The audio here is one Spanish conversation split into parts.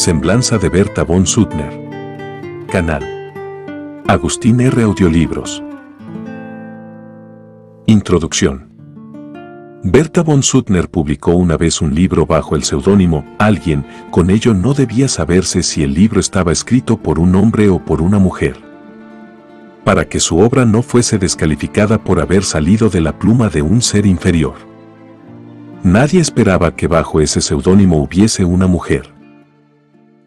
Semblanza de Berta von Suttner. Canal. Agustín R. Audiolibros. Introducción. Berta von Suttner publicó una vez un libro bajo el seudónimo Alguien, con ello no debía saberse si el libro estaba escrito por un hombre o por una mujer. Para que su obra no fuese descalificada por haber salido de la pluma de un ser inferior. Nadie esperaba que bajo ese seudónimo hubiese una mujer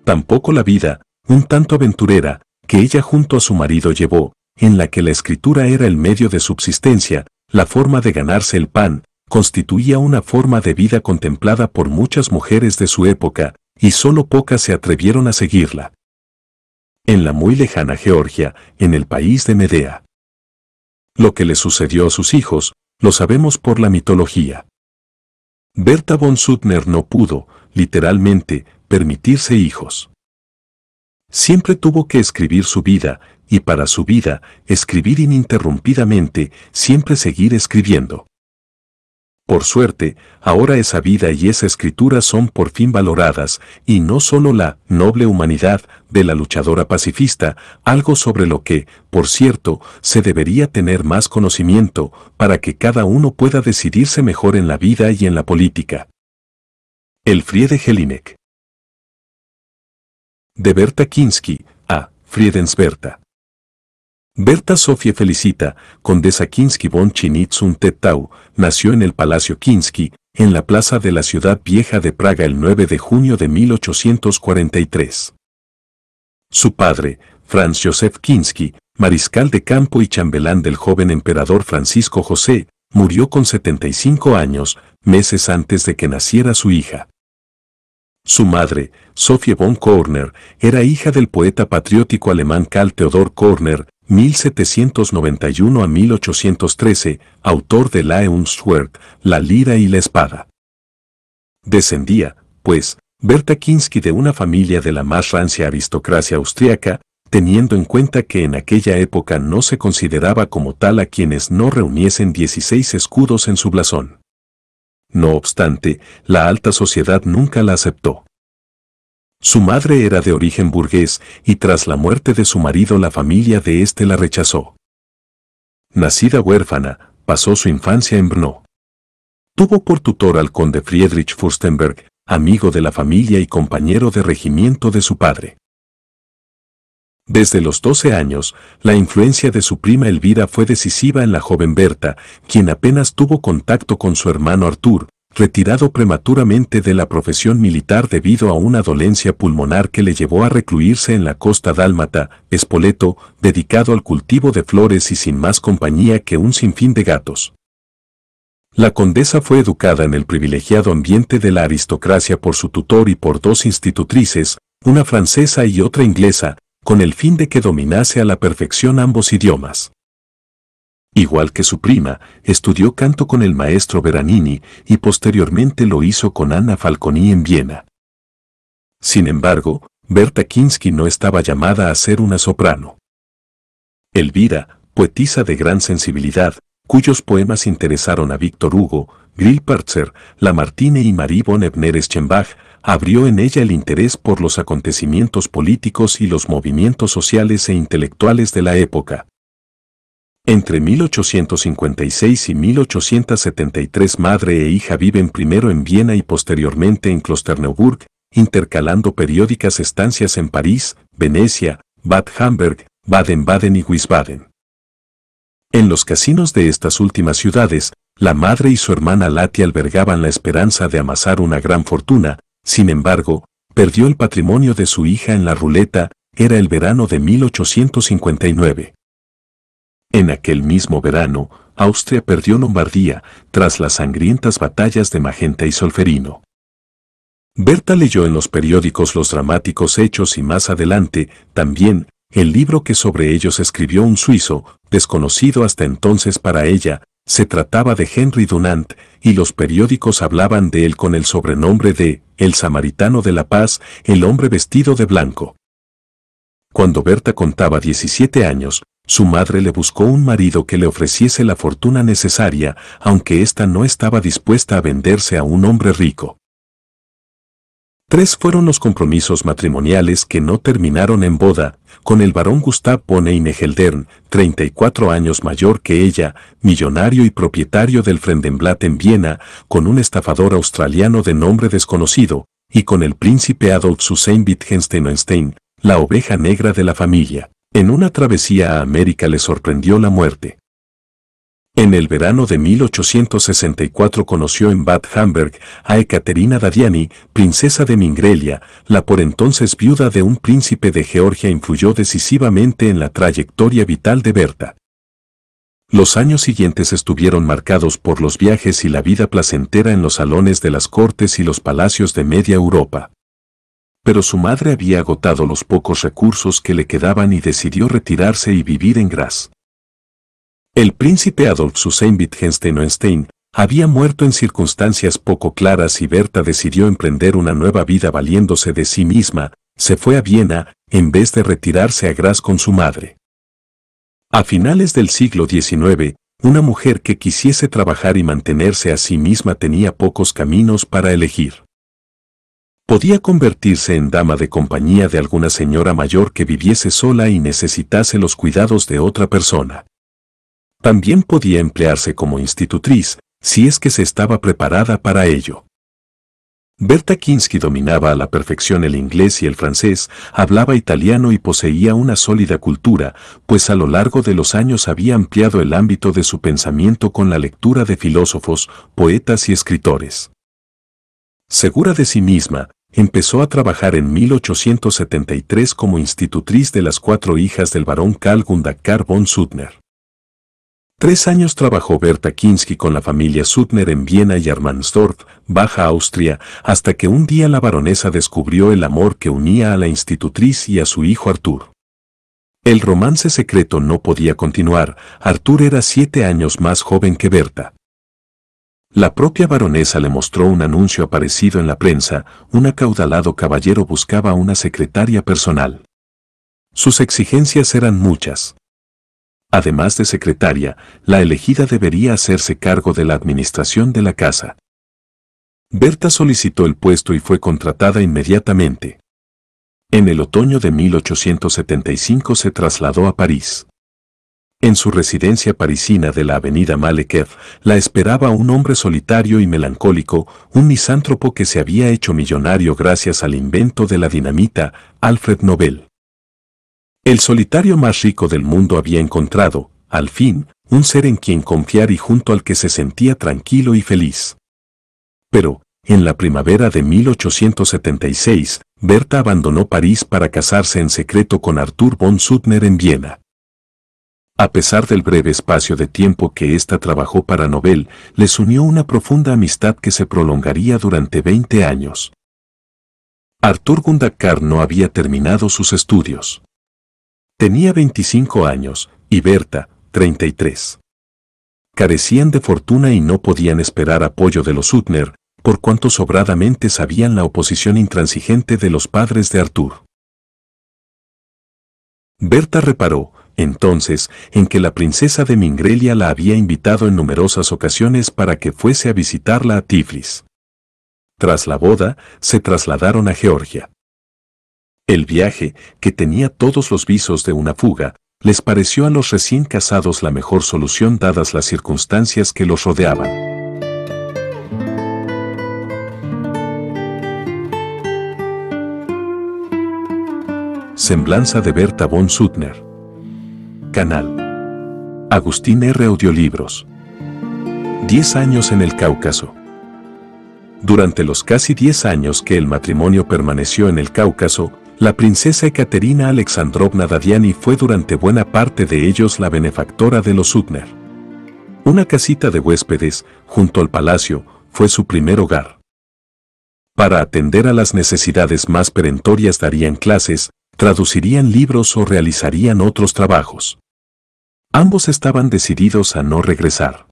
tampoco la vida, un tanto aventurera, que ella junto a su marido llevó, en la que la escritura era el medio de subsistencia, la forma de ganarse el pan, constituía una forma de vida contemplada por muchas mujeres de su época, y solo pocas se atrevieron a seguirla. En la muy lejana Georgia, en el país de Medea. Lo que le sucedió a sus hijos, lo sabemos por la mitología. Berta von Suttner no pudo, literalmente, permitirse hijos. Siempre tuvo que escribir su vida, y para su vida, escribir ininterrumpidamente, siempre seguir escribiendo. Por suerte, ahora esa vida y esa escritura son por fin valoradas, y no solo la noble humanidad de la luchadora pacifista, algo sobre lo que, por cierto, se debería tener más conocimiento, para que cada uno pueda decidirse mejor en la vida y en la política. El Friede Helinek de Berta Kinsky a Friedensberta. Berta Sofie Felicita, condesa Kinsky von Chinitzun Tetau, nació en el Palacio Kinsky, en la plaza de la ciudad vieja de Praga el 9 de junio de 1843. Su padre, Franz Josef Kinsky, mariscal de campo y chambelán del joven emperador Francisco José, murió con 75 años, meses antes de que naciera su hija. Su madre, Sophie von Körner, era hija del poeta patriótico alemán Karl Theodor Körner, 1791 a 1813, autor de La Schwert, La Lira y la Espada. Descendía, pues, Berta Kinsky de una familia de la más rancia aristocracia austriaca, teniendo en cuenta que en aquella época no se consideraba como tal a quienes no reuniesen 16 escudos en su blasón. No obstante, la alta sociedad nunca la aceptó. Su madre era de origen burgués y tras la muerte de su marido la familia de este la rechazó. Nacida huérfana, pasó su infancia en Brno. Tuvo por tutor al conde Friedrich Furstenberg, amigo de la familia y compañero de regimiento de su padre. Desde los 12 años, la influencia de su prima Elvira fue decisiva en la joven Berta, quien apenas tuvo contacto con su hermano Artur, retirado prematuramente de la profesión militar debido a una dolencia pulmonar que le llevó a recluirse en la costa dálmata, Espoleto, dedicado al cultivo de flores y sin más compañía que un sinfín de gatos. La condesa fue educada en el privilegiado ambiente de la aristocracia por su tutor y por dos institutrices, una francesa y otra inglesa, con el fin de que dominase a la perfección ambos idiomas. Igual que su prima, estudió canto con el maestro Veranini, y posteriormente lo hizo con Anna Falconi en Viena. Sin embargo, Berta Kinsky no estaba llamada a ser una soprano. Elvira, poetisa de gran sensibilidad, cuyos poemas interesaron a Víctor Hugo, Grill Lamartine y Marie von Ebner Eschenbach, abrió en ella el interés por los acontecimientos políticos y los movimientos sociales e intelectuales de la época. Entre 1856 y 1873 madre e hija viven primero en Viena y posteriormente en Klosterneuburg, intercalando periódicas estancias en París, Venecia, Bad Hamburg, Baden-Baden y Wiesbaden. En los casinos de estas últimas ciudades, la madre y su hermana Lati albergaban la esperanza de amasar una gran fortuna, sin embargo, perdió el patrimonio de su hija en la ruleta, era el verano de 1859. En aquel mismo verano, Austria perdió Lombardía tras las sangrientas batallas de Magenta y Solferino. Berta leyó en los periódicos los dramáticos hechos y más adelante, también, el libro que sobre ellos escribió un suizo, desconocido hasta entonces para ella, se trataba de Henry Dunant, y los periódicos hablaban de él con el sobrenombre de El Samaritano de la Paz, el hombre vestido de blanco. Cuando Berta contaba 17 años, su madre le buscó un marido que le ofreciese la fortuna necesaria, aunque ésta no estaba dispuesta a venderse a un hombre rico. Tres fueron los compromisos matrimoniales que no terminaron en boda, con el barón Gustav von Einegeldern, 34 años mayor que ella, millonario y propietario del Frendenblatt en Viena, con un estafador australiano de nombre desconocido, y con el príncipe Adolf Hussein Wittgenstein, la oveja negra de la familia. En una travesía a América le sorprendió la muerte. En el verano de 1864 conoció en Bad Hamburg a Ekaterina Dadiani, princesa de Mingrelia, la por entonces viuda de un príncipe de Georgia influyó decisivamente en la trayectoria vital de Berta. Los años siguientes estuvieron marcados por los viajes y la vida placentera en los salones de las cortes y los palacios de media Europa. Pero su madre había agotado los pocos recursos que le quedaban y decidió retirarse y vivir en Graz. El príncipe Adolf Hussein wittgenstein había muerto en circunstancias poco claras y Berta decidió emprender una nueva vida valiéndose de sí misma, se fue a Viena, en vez de retirarse a Graz con su madre. A finales del siglo XIX, una mujer que quisiese trabajar y mantenerse a sí misma tenía pocos caminos para elegir. Podía convertirse en dama de compañía de alguna señora mayor que viviese sola y necesitase los cuidados de otra persona. También podía emplearse como institutriz, si es que se estaba preparada para ello. Berta Kinsky dominaba a la perfección el inglés y el francés, hablaba italiano y poseía una sólida cultura, pues a lo largo de los años había ampliado el ámbito de su pensamiento con la lectura de filósofos, poetas y escritores. Segura de sí misma, empezó a trabajar en 1873 como institutriz de las cuatro hijas del barón Karl Gundakar von Suttner. Tres años trabajó Berta Kinsky con la familia Suttner en Viena y Armansdorf, Baja Austria, hasta que un día la baronesa descubrió el amor que unía a la institutriz y a su hijo Artur. El romance secreto no podía continuar, Artur era siete años más joven que Berta. La propia baronesa le mostró un anuncio aparecido en la prensa, un acaudalado caballero buscaba una secretaria personal. Sus exigencias eran muchas. Además de secretaria, la elegida debería hacerse cargo de la administración de la casa. Berta solicitó el puesto y fue contratada inmediatamente. En el otoño de 1875 se trasladó a París. En su residencia parisina de la avenida Malekev la esperaba un hombre solitario y melancólico, un misántropo que se había hecho millonario gracias al invento de la dinamita, Alfred Nobel. El solitario más rico del mundo había encontrado, al fin, un ser en quien confiar y junto al que se sentía tranquilo y feliz. Pero, en la primavera de 1876, Berta abandonó París para casarse en secreto con Arthur von Suttner en Viena. A pesar del breve espacio de tiempo que ésta trabajó para Nobel, les unió una profunda amistad que se prolongaría durante 20 años. Arthur Gundakar no había terminado sus estudios. Tenía 25 años y Berta, 33. Carecían de fortuna y no podían esperar apoyo de los Utner, por cuanto sobradamente sabían la oposición intransigente de los padres de Artur. Berta reparó, entonces, en que la princesa de Mingrelia la había invitado en numerosas ocasiones para que fuese a visitarla a Tiflis. Tras la boda, se trasladaron a Georgia. El viaje, que tenía todos los visos de una fuga, les pareció a los recién casados la mejor solución dadas las circunstancias que los rodeaban. Semblanza de Berta von Suttner. Canal. Agustín R. Audiolibros. 10 años en el Cáucaso. Durante los casi 10 años que el matrimonio permaneció en el Cáucaso, la princesa Ekaterina Alexandrovna Dadiani fue durante buena parte de ellos la benefactora de los Sutner. Una casita de huéspedes, junto al palacio, fue su primer hogar. Para atender a las necesidades más perentorias darían clases, traducirían libros o realizarían otros trabajos. Ambos estaban decididos a no regresar.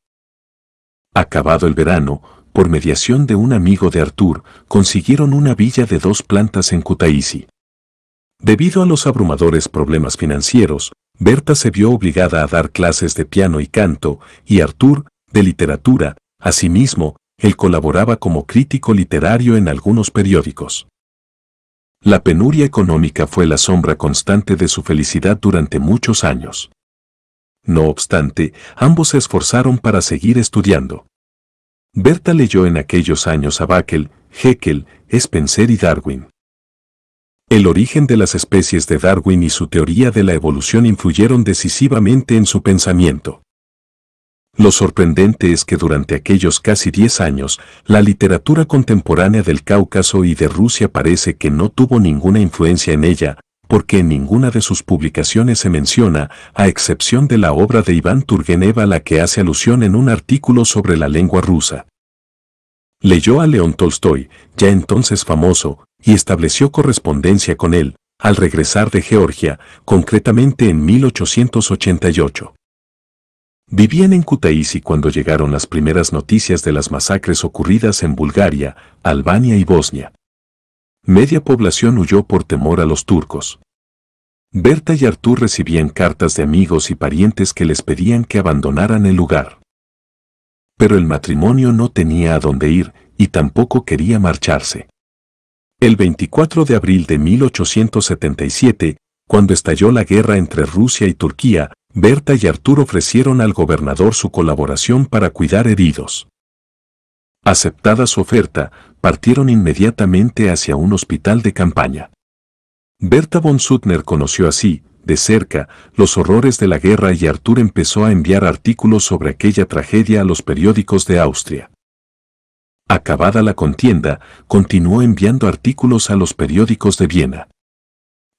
Acabado el verano, por mediación de un amigo de Artur, consiguieron una villa de dos plantas en Kutaisi. Debido a los abrumadores problemas financieros, Berta se vio obligada a dar clases de piano y canto, y Arthur, de literatura, asimismo, él colaboraba como crítico literario en algunos periódicos. La penuria económica fue la sombra constante de su felicidad durante muchos años. No obstante, ambos se esforzaron para seguir estudiando. Berta leyó en aquellos años a Bakel, Heckel, Spencer y Darwin. El origen de las especies de Darwin y su teoría de la evolución influyeron decisivamente en su pensamiento. Lo sorprendente es que durante aquellos casi 10 años, la literatura contemporánea del Cáucaso y de Rusia parece que no tuvo ninguna influencia en ella, porque en ninguna de sus publicaciones se menciona, a excepción de la obra de Iván a la que hace alusión en un artículo sobre la lengua rusa. Leyó a León Tolstoy, ya entonces famoso, y estableció correspondencia con él, al regresar de Georgia, concretamente en 1888. Vivían en Kutaisi cuando llegaron las primeras noticias de las masacres ocurridas en Bulgaria, Albania y Bosnia. Media población huyó por temor a los turcos. Berta y Artur recibían cartas de amigos y parientes que les pedían que abandonaran el lugar. Pero el matrimonio no tenía a dónde ir y tampoco quería marcharse. El 24 de abril de 1877, cuando estalló la guerra entre Rusia y Turquía, Berta y Artur ofrecieron al gobernador su colaboración para cuidar heridos. Aceptada su oferta, partieron inmediatamente hacia un hospital de campaña. Berta von Suttner conoció así, de cerca, los horrores de la guerra y Artur empezó a enviar artículos sobre aquella tragedia a los periódicos de Austria. Acabada la contienda, continuó enviando artículos a los periódicos de Viena.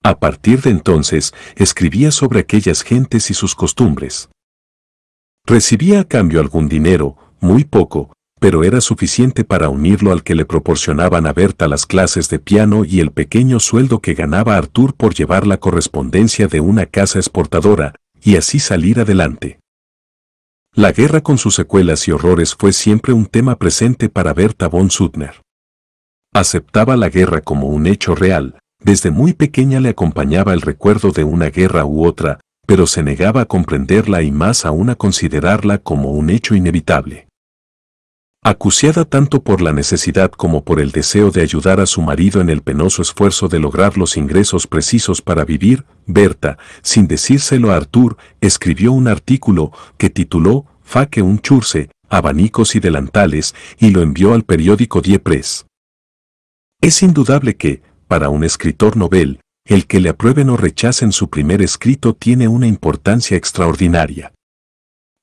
A partir de entonces, escribía sobre aquellas gentes y sus costumbres. Recibía a cambio algún dinero, muy poco, pero era suficiente para unirlo al que le proporcionaban a Berta las clases de piano y el pequeño sueldo que ganaba Artur por llevar la correspondencia de una casa exportadora, y así salir adelante. La guerra con sus secuelas y horrores fue siempre un tema presente para Berta von Suttner. Aceptaba la guerra como un hecho real, desde muy pequeña le acompañaba el recuerdo de una guerra u otra, pero se negaba a comprenderla y más aún a considerarla como un hecho inevitable. Acuciada tanto por la necesidad como por el deseo de ayudar a su marido en el penoso esfuerzo de lograr los ingresos precisos para vivir, Berta, sin decírselo a Arthur, escribió un artículo que tituló Faque un churce, abanicos y delantales y lo envió al periódico Diepres. Es indudable que, para un escritor novel, el que le aprueben o rechacen su primer escrito tiene una importancia extraordinaria.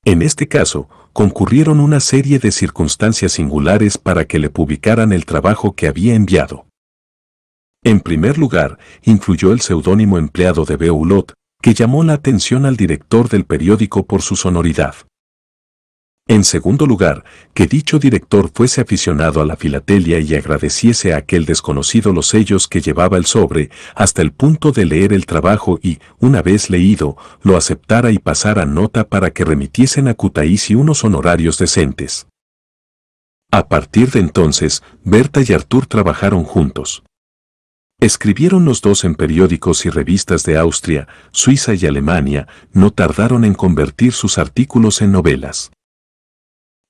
En este caso, concurrieron una serie de circunstancias singulares para que le publicaran el trabajo que había enviado. En primer lugar, influyó el seudónimo empleado de Beulot, que llamó la atención al director del periódico por su sonoridad. En segundo lugar, que dicho director fuese aficionado a la filatelia y agradeciese a aquel desconocido los sellos que llevaba el sobre, hasta el punto de leer el trabajo y, una vez leído, lo aceptara y pasara nota para que remitiesen a Kutaisi unos honorarios decentes. A partir de entonces, Berta y Artur trabajaron juntos. Escribieron los dos en periódicos y revistas de Austria, Suiza y Alemania, no tardaron en convertir sus artículos en novelas.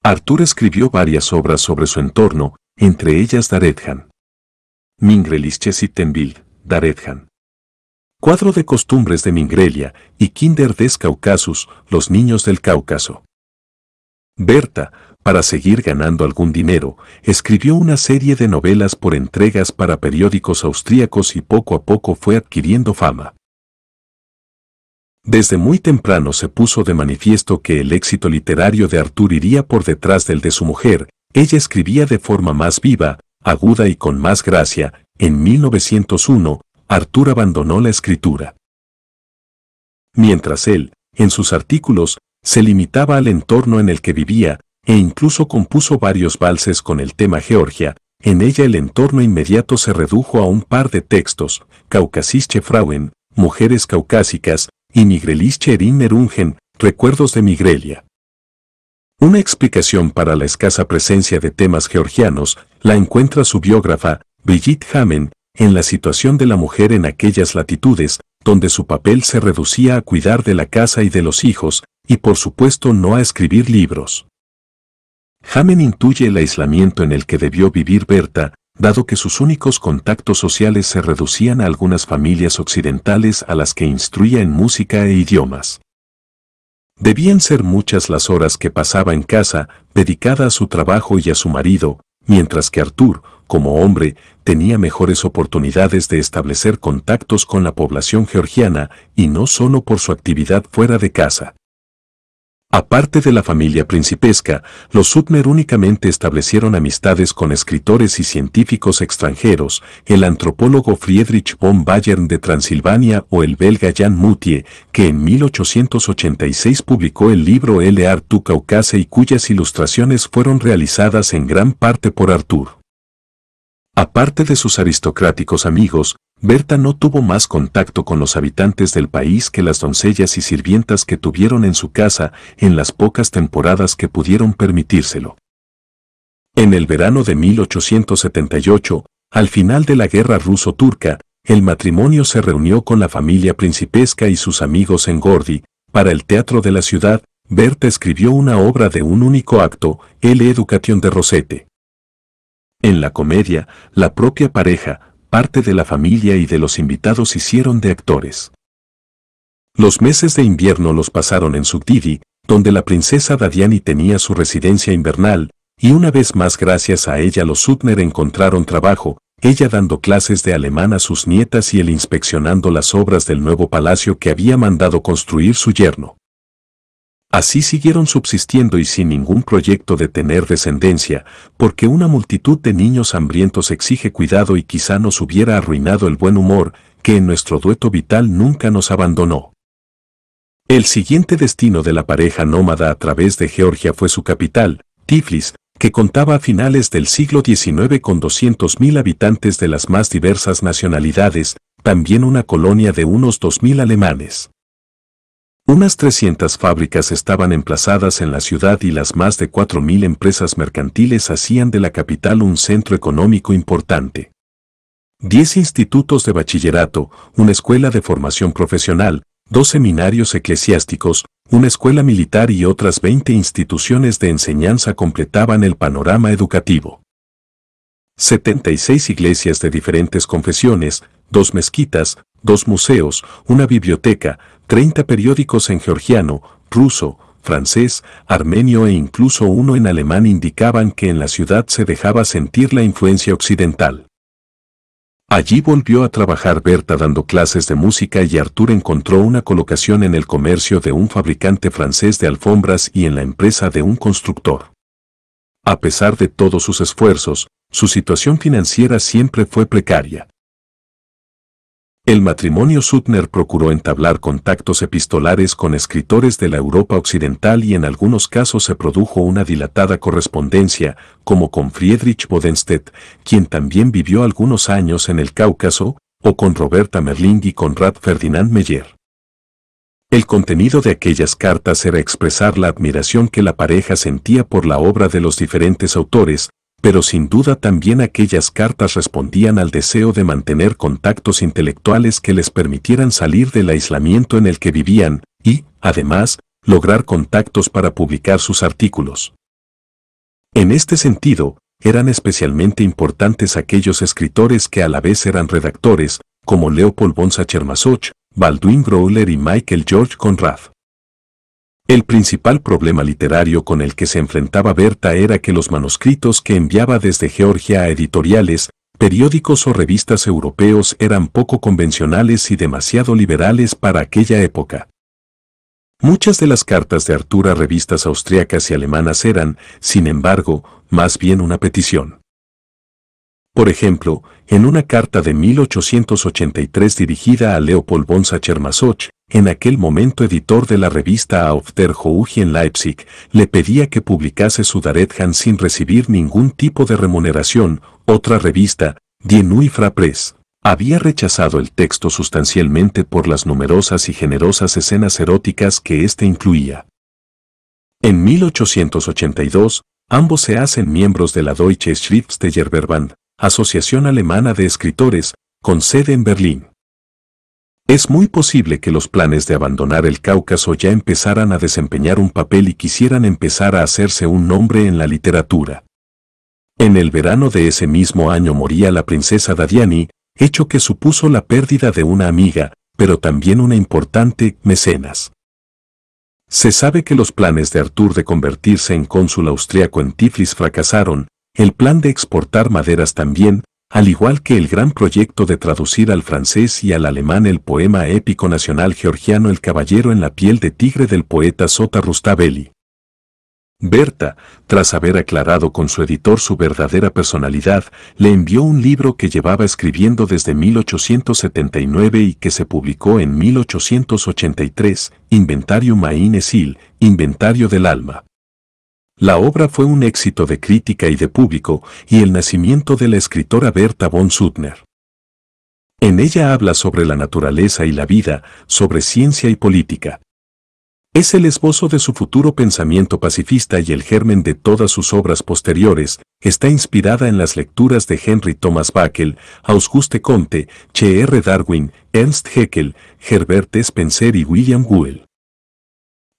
Arthur escribió varias obras sobre su entorno, entre ellas Daredjan. Mingrelische Sittenbild, Daredjan. Cuadro de costumbres de Mingrelia y Kinder des Caucasus, los niños del Cáucaso. Berta, para seguir ganando algún dinero, escribió una serie de novelas por entregas para periódicos austríacos y poco a poco fue adquiriendo fama. Desde muy temprano se puso de manifiesto que el éxito literario de Arthur iría por detrás del de su mujer, ella escribía de forma más viva, aguda y con más gracia, en 1901, Arthur abandonó la escritura. Mientras él, en sus artículos, se limitaba al entorno en el que vivía, e incluso compuso varios valses con el tema Georgia, en ella el entorno inmediato se redujo a un par de textos, Caucasische Frauen, Mujeres Caucásicas, y Cherin Merungen, Recuerdos de Migrelia. Una explicación para la escasa presencia de temas georgianos la encuentra su biógrafa, Brigitte Hamen, en la situación de la mujer en aquellas latitudes, donde su papel se reducía a cuidar de la casa y de los hijos, y por supuesto no a escribir libros. Hamen intuye el aislamiento en el que debió vivir Berta, dado que sus únicos contactos sociales se reducían a algunas familias occidentales a las que instruía en música e idiomas. Debían ser muchas las horas que pasaba en casa, dedicada a su trabajo y a su marido, mientras que Artur, como hombre, tenía mejores oportunidades de establecer contactos con la población georgiana, y no solo por su actividad fuera de casa. Aparte de la familia principesca, los Sutmer únicamente establecieron amistades con escritores y científicos extranjeros, el antropólogo Friedrich von Bayern de Transilvania o el belga Jan Mutier, que en 1886 publicó el libro L. Artur Caucase y cuyas ilustraciones fueron realizadas en gran parte por Arthur. Aparte de sus aristocráticos amigos, Berta no tuvo más contacto con los habitantes del país que las doncellas y sirvientas que tuvieron en su casa en las pocas temporadas que pudieron permitírselo. En el verano de 1878, al final de la guerra ruso-turca, el matrimonio se reunió con la familia principesca y sus amigos en Gordi, para el teatro de la ciudad, Berta escribió una obra de un único acto, El Educación de Rosette. En la comedia, la propia pareja, parte de la familia y de los invitados hicieron de actores. Los meses de invierno los pasaron en Sugdivi, donde la princesa Dadiani tenía su residencia invernal, y una vez más gracias a ella los Sutner encontraron trabajo, ella dando clases de alemán a sus nietas y él inspeccionando las obras del nuevo palacio que había mandado construir su yerno. Así siguieron subsistiendo y sin ningún proyecto de tener descendencia, porque una multitud de niños hambrientos exige cuidado y quizá nos hubiera arruinado el buen humor, que en nuestro dueto vital nunca nos abandonó. El siguiente destino de la pareja nómada a través de Georgia fue su capital, Tiflis, que contaba a finales del siglo XIX con 200.000 habitantes de las más diversas nacionalidades, también una colonia de unos 2.000 alemanes. Unas 300 fábricas estaban emplazadas en la ciudad y las más de 4.000 empresas mercantiles hacían de la capital un centro económico importante. Diez institutos de bachillerato, una escuela de formación profesional, dos seminarios eclesiásticos, una escuela militar y otras 20 instituciones de enseñanza completaban el panorama educativo. 76 iglesias de diferentes confesiones, dos mezquitas, dos museos, una biblioteca, Treinta periódicos en georgiano, ruso, francés, armenio e incluso uno en alemán indicaban que en la ciudad se dejaba sentir la influencia occidental. Allí volvió a trabajar Berta dando clases de música y Artur encontró una colocación en el comercio de un fabricante francés de alfombras y en la empresa de un constructor. A pesar de todos sus esfuerzos, su situación financiera siempre fue precaria. El matrimonio Suttner procuró entablar contactos epistolares con escritores de la Europa Occidental y en algunos casos se produjo una dilatada correspondencia, como con Friedrich Bodenstedt, quien también vivió algunos años en el Cáucaso, o con Roberta Merling y Conrad Ferdinand Meyer. El contenido de aquellas cartas era expresar la admiración que la pareja sentía por la obra de los diferentes autores, pero sin duda también aquellas cartas respondían al deseo de mantener contactos intelectuales que les permitieran salir del aislamiento en el que vivían y, además, lograr contactos para publicar sus artículos. En este sentido, eran especialmente importantes aquellos escritores que a la vez eran redactores, como Leopold von Sacher-Masoch, Baldwin Growler y Michael George Conrad. El principal problema literario con el que se enfrentaba Berta era que los manuscritos que enviaba desde Georgia a editoriales, periódicos o revistas europeos eran poco convencionales y demasiado liberales para aquella época. Muchas de las cartas de Artura a revistas austriacas y alemanas eran, sin embargo, más bien una petición. Por ejemplo, en una carta de 1883 dirigida a Leopold von Sacher-Masoch, en aquel momento editor de la revista Auf der Hohe en Leipzig, le pedía que publicase su Sudarethan sin recibir ningún tipo de remuneración, otra revista, Die Neue Press, había rechazado el texto sustancialmente por las numerosas y generosas escenas eróticas que éste incluía. En 1882, ambos se hacen miembros de la Deutsche Schriftstellerverband, asociación alemana de escritores, con sede en Berlín. Es muy posible que los planes de abandonar el Cáucaso ya empezaran a desempeñar un papel y quisieran empezar a hacerse un nombre en la literatura. En el verano de ese mismo año moría la princesa Dadiani, hecho que supuso la pérdida de una amiga, pero también una importante mecenas. Se sabe que los planes de Artur de convertirse en cónsul austriaco en Tiflis fracasaron, el plan de exportar maderas también, al igual que el gran proyecto de traducir al francés y al alemán el poema épico nacional georgiano El caballero en la piel de tigre del poeta Sota Rustabelli. Berta, tras haber aclarado con su editor su verdadera personalidad, le envió un libro que llevaba escribiendo desde 1879 y que se publicó en 1883, Inventario mainesil, Inventario del Alma. La obra fue un éxito de crítica y de público y el nacimiento de la escritora Berta von Suttner. En ella habla sobre la naturaleza y la vida, sobre ciencia y política. Es el esbozo de su futuro pensamiento pacifista y el germen de todas sus obras posteriores, está inspirada en las lecturas de Henry Thomas Backel, Auguste Conte, Ch. Darwin, Ernst Haeckel, Herbert Spencer y William Gould.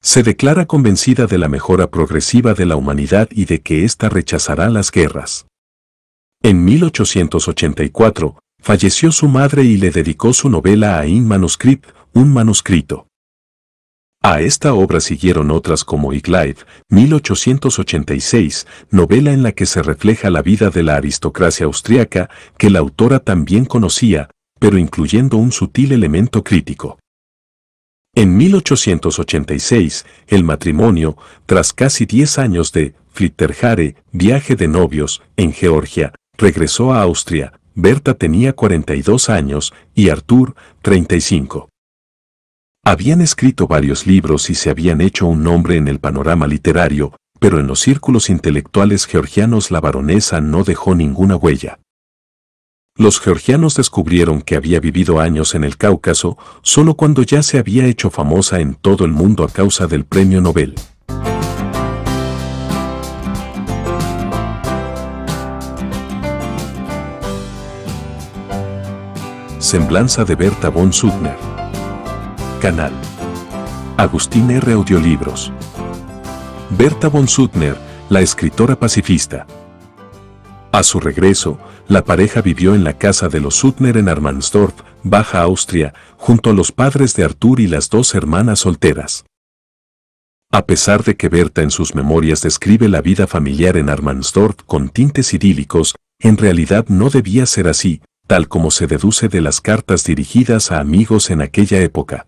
Se declara convencida de la mejora progresiva de la humanidad y de que ésta rechazará las guerras. En 1884, falleció su madre y le dedicó su novela a In Manuscript, un manuscrito. A esta obra siguieron otras como Iglaive, 1886, novela en la que se refleja la vida de la aristocracia austriaca, que la autora también conocía, pero incluyendo un sutil elemento crítico. En 1886, el matrimonio, tras casi 10 años de Flitterhare, viaje de novios, en Georgia, regresó a Austria. Berta tenía 42 años y Arthur 35. Habían escrito varios libros y se habían hecho un nombre en el panorama literario, pero en los círculos intelectuales georgianos la baronesa no dejó ninguna huella. Los georgianos descubrieron que había vivido años en el Cáucaso solo cuando ya se había hecho famosa en todo el mundo a causa del premio Nobel. Semblanza de Berta von Suttner. Canal. Agustín R. Audiolibros. Berta von Suttner, la escritora pacifista. A su regreso, la pareja vivió en la casa de los Suttner en Armansdorf, Baja Austria, junto a los padres de Arthur y las dos hermanas solteras. A pesar de que Berta en sus memorias describe la vida familiar en Armansdorf con tintes idílicos, en realidad no debía ser así, tal como se deduce de las cartas dirigidas a amigos en aquella época.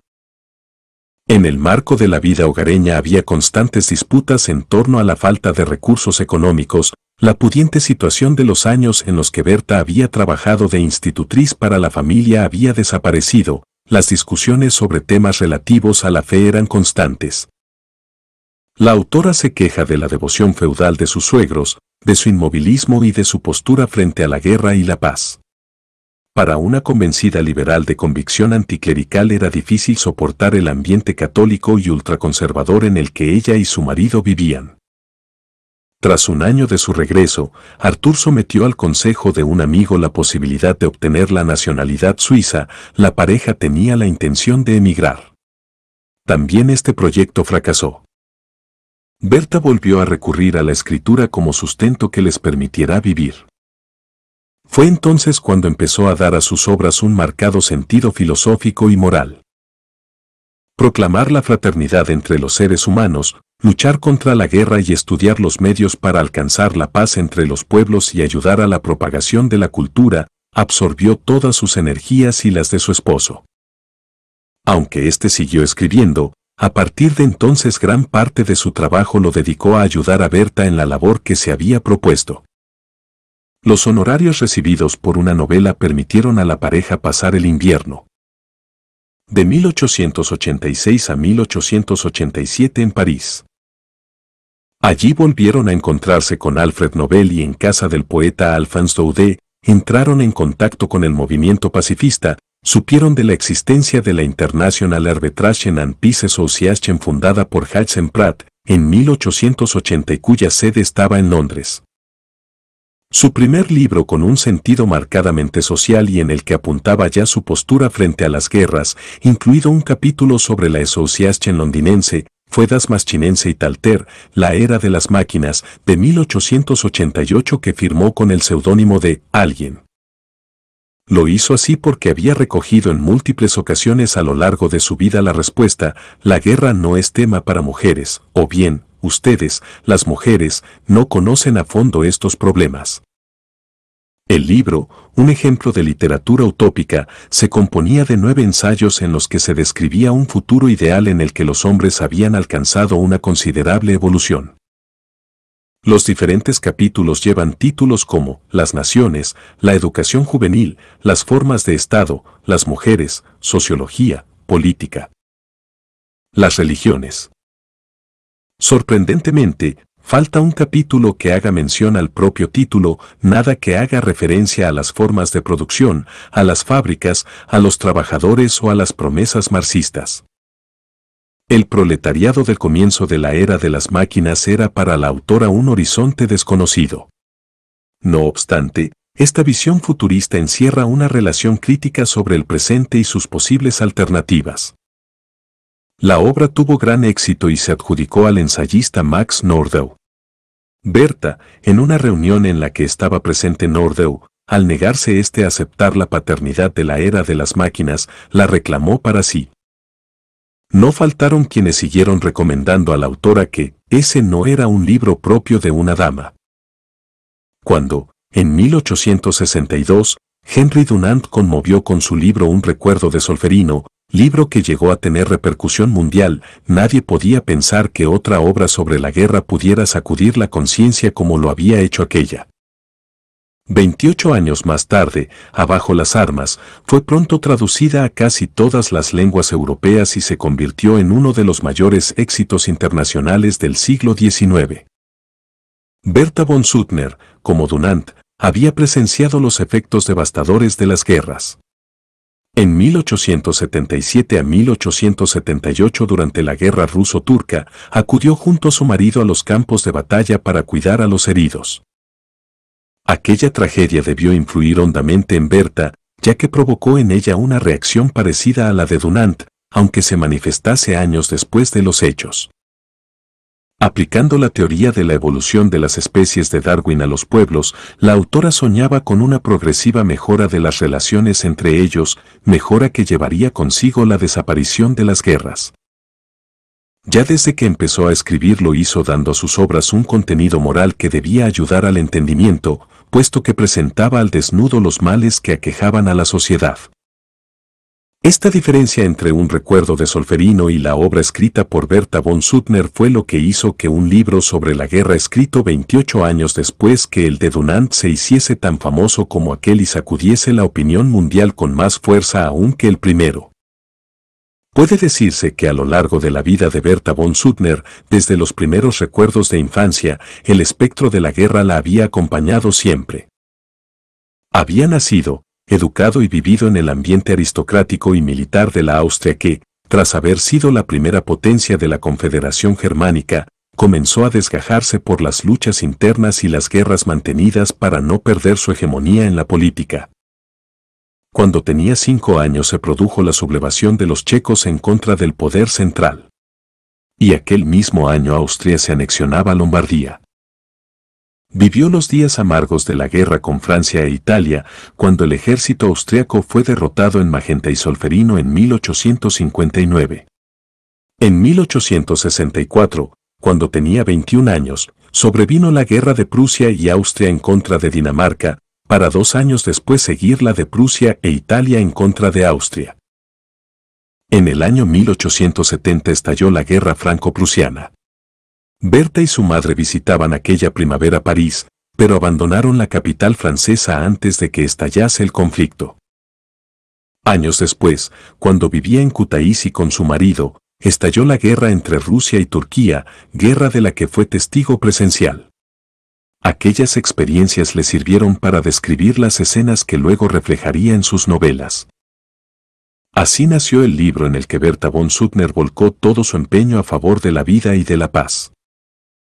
En el marco de la vida hogareña había constantes disputas en torno a la falta de recursos económicos, la pudiente situación de los años en los que Berta había trabajado de institutriz para la familia había desaparecido, las discusiones sobre temas relativos a la fe eran constantes. La autora se queja de la devoción feudal de sus suegros, de su inmovilismo y de su postura frente a la guerra y la paz. Para una convencida liberal de convicción anticlerical era difícil soportar el ambiente católico y ultraconservador en el que ella y su marido vivían. Tras un año de su regreso, Arthur sometió al consejo de un amigo la posibilidad de obtener la nacionalidad suiza, la pareja tenía la intención de emigrar. También este proyecto fracasó. Berta volvió a recurrir a la escritura como sustento que les permitiera vivir. Fue entonces cuando empezó a dar a sus obras un marcado sentido filosófico y moral. Proclamar la fraternidad entre los seres humanos, luchar contra la guerra y estudiar los medios para alcanzar la paz entre los pueblos y ayudar a la propagación de la cultura, absorbió todas sus energías y las de su esposo. Aunque éste siguió escribiendo, a partir de entonces gran parte de su trabajo lo dedicó a ayudar a Berta en la labor que se había propuesto. Los honorarios recibidos por una novela permitieron a la pareja pasar el invierno. De 1886 a 1887 en París. Allí volvieron a encontrarse con Alfred Nobel y en casa del poeta Alphonse Daudet, entraron en contacto con el movimiento pacifista, supieron de la existencia de la International Arbitration and Peace Association fundada por Hudson Pratt en 1880 y cuya sede estaba en Londres. Su primer libro con un sentido marcadamente social y en el que apuntaba ya su postura frente a las guerras, incluido un capítulo sobre la Association londinense, fue Dasmaschinense y Talter, La Era de las Máquinas, de 1888 que firmó con el seudónimo de Alguien. Lo hizo así porque había recogido en múltiples ocasiones a lo largo de su vida la respuesta, la guerra no es tema para mujeres, o bien, ustedes, las mujeres, no conocen a fondo estos problemas. El libro, un ejemplo de literatura utópica, se componía de nueve ensayos en los que se describía un futuro ideal en el que los hombres habían alcanzado una considerable evolución. Los diferentes capítulos llevan títulos como Las naciones, la educación juvenil, las formas de Estado, las mujeres, sociología, política. Las religiones. Sorprendentemente, Falta un capítulo que haga mención al propio título, nada que haga referencia a las formas de producción, a las fábricas, a los trabajadores o a las promesas marxistas. El proletariado del comienzo de la era de las máquinas era para la autora un horizonte desconocido. No obstante, esta visión futurista encierra una relación crítica sobre el presente y sus posibles alternativas. La obra tuvo gran éxito y se adjudicó al ensayista Max Nordau. Berta, en una reunión en la que estaba presente Nordau, al negarse este a aceptar la paternidad de la era de las máquinas, la reclamó para sí. No faltaron quienes siguieron recomendando a la autora que ese no era un libro propio de una dama. Cuando, en 1862, Henry Dunant conmovió con su libro Un recuerdo de Solferino, libro que llegó a tener repercusión mundial, nadie podía pensar que otra obra sobre la guerra pudiera sacudir la conciencia como lo había hecho aquella. 28 años más tarde, Abajo las armas, fue pronto traducida a casi todas las lenguas europeas y se convirtió en uno de los mayores éxitos internacionales del siglo XIX. Berta von Suttner, como Dunant, había presenciado los efectos devastadores de las guerras. En 1877 a 1878 durante la guerra ruso-turca, acudió junto a su marido a los campos de batalla para cuidar a los heridos. Aquella tragedia debió influir hondamente en Berta, ya que provocó en ella una reacción parecida a la de Dunant, aunque se manifestase años después de los hechos. Aplicando la teoría de la evolución de las especies de Darwin a los pueblos, la autora soñaba con una progresiva mejora de las relaciones entre ellos, mejora que llevaría consigo la desaparición de las guerras. Ya desde que empezó a escribir lo hizo dando a sus obras un contenido moral que debía ayudar al entendimiento, puesto que presentaba al desnudo los males que aquejaban a la sociedad. Esta diferencia entre un recuerdo de Solferino y la obra escrita por Berta von Suttner fue lo que hizo que un libro sobre la guerra escrito 28 años después que el de Dunant se hiciese tan famoso como aquel y sacudiese la opinión mundial con más fuerza aún que el primero. Puede decirse que a lo largo de la vida de Berta von Suttner, desde los primeros recuerdos de infancia, el espectro de la guerra la había acompañado siempre. Había nacido, educado y vivido en el ambiente aristocrático y militar de la Austria que, tras haber sido la primera potencia de la Confederación Germánica, comenzó a desgajarse por las luchas internas y las guerras mantenidas para no perder su hegemonía en la política. Cuando tenía cinco años se produjo la sublevación de los checos en contra del poder central. Y aquel mismo año Austria se anexionaba a Lombardía. Vivió los días amargos de la guerra con Francia e Italia, cuando el ejército austriaco fue derrotado en Magenta y Solferino en 1859. En 1864, cuando tenía 21 años, sobrevino la guerra de Prusia y Austria en contra de Dinamarca, para dos años después seguir la de Prusia e Italia en contra de Austria. En el año 1870 estalló la guerra franco-prusiana. Berta y su madre visitaban aquella primavera París, pero abandonaron la capital francesa antes de que estallase el conflicto. Años después, cuando vivía en Kutaisi con su marido, estalló la guerra entre Rusia y Turquía, guerra de la que fue testigo presencial. Aquellas experiencias le sirvieron para describir las escenas que luego reflejaría en sus novelas. Así nació el libro en el que Berta von Suttner volcó todo su empeño a favor de la vida y de la paz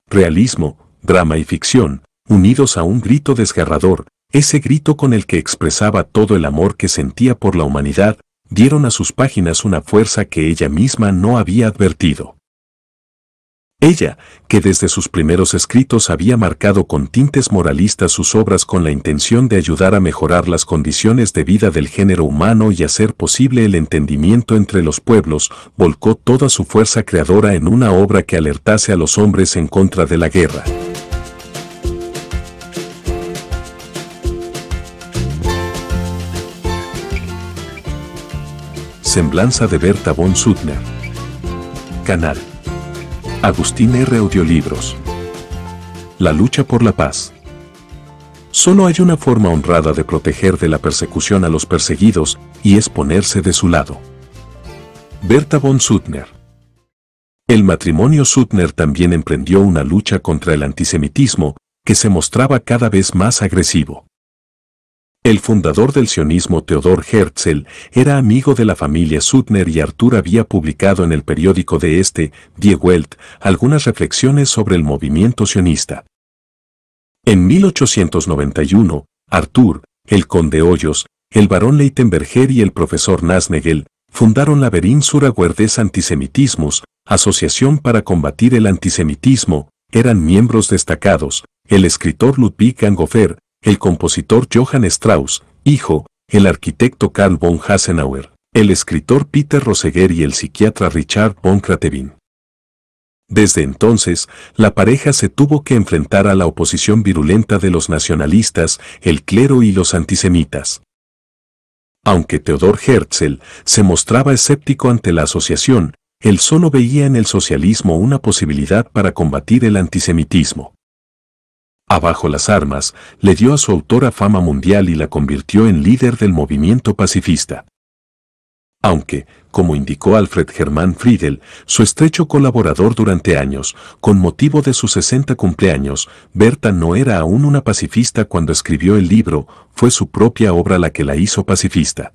realismo, drama y ficción, unidos a un grito desgarrador, ese grito con el que expresaba todo el amor que sentía por la humanidad, dieron a sus páginas una fuerza que ella misma no había advertido. Ella, que desde sus primeros escritos había marcado con tintes moralistas sus obras con la intención de ayudar a mejorar las condiciones de vida del género humano y hacer posible el entendimiento entre los pueblos, volcó toda su fuerza creadora en una obra que alertase a los hombres en contra de la guerra. Semblanza de Berta von Suttner. Canal Agustín R. Audiolibros. La lucha por la paz. Solo hay una forma honrada de proteger de la persecución a los perseguidos y es ponerse de su lado. Berta von Suttner. El matrimonio Suttner también emprendió una lucha contra el antisemitismo que se mostraba cada vez más agresivo. El fundador del sionismo Theodor Herzl era amigo de la familia Suttner y Artur había publicado en el periódico de este, Die Welt, algunas reflexiones sobre el movimiento sionista. En 1891, Arthur, el conde Hoyos, el barón Leitenberger y el profesor Nasnegel fundaron la Berín Suraguerdes Antisemitismus, Asociación para combatir el antisemitismo, eran miembros destacados, el escritor Ludwig Angofer, el compositor Johann Strauss, hijo, el arquitecto Karl von Hasenauer, el escritor Peter Roseguer y el psiquiatra Richard von Kratevin. Desde entonces, la pareja se tuvo que enfrentar a la oposición virulenta de los nacionalistas, el clero y los antisemitas. Aunque Theodor Herzl se mostraba escéptico ante la asociación, él solo veía en el socialismo una posibilidad para combatir el antisemitismo. Abajo las armas, le dio a su autora fama mundial y la convirtió en líder del movimiento pacifista. Aunque, como indicó Alfred Germán Friedel, su estrecho colaborador durante años, con motivo de sus 60 cumpleaños, Berta no era aún una pacifista cuando escribió el libro, fue su propia obra la que la hizo pacifista.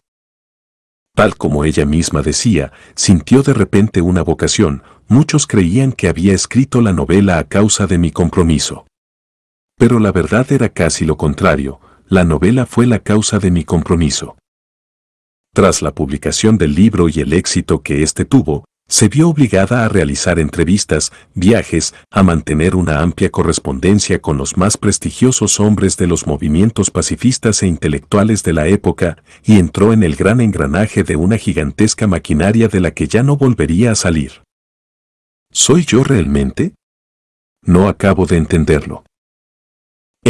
Tal como ella misma decía, sintió de repente una vocación, muchos creían que había escrito la novela a causa de mi compromiso pero la verdad era casi lo contrario, la novela fue la causa de mi compromiso. Tras la publicación del libro y el éxito que éste tuvo, se vio obligada a realizar entrevistas, viajes, a mantener una amplia correspondencia con los más prestigiosos hombres de los movimientos pacifistas e intelectuales de la época, y entró en el gran engranaje de una gigantesca maquinaria de la que ya no volvería a salir. ¿Soy yo realmente? No acabo de entenderlo.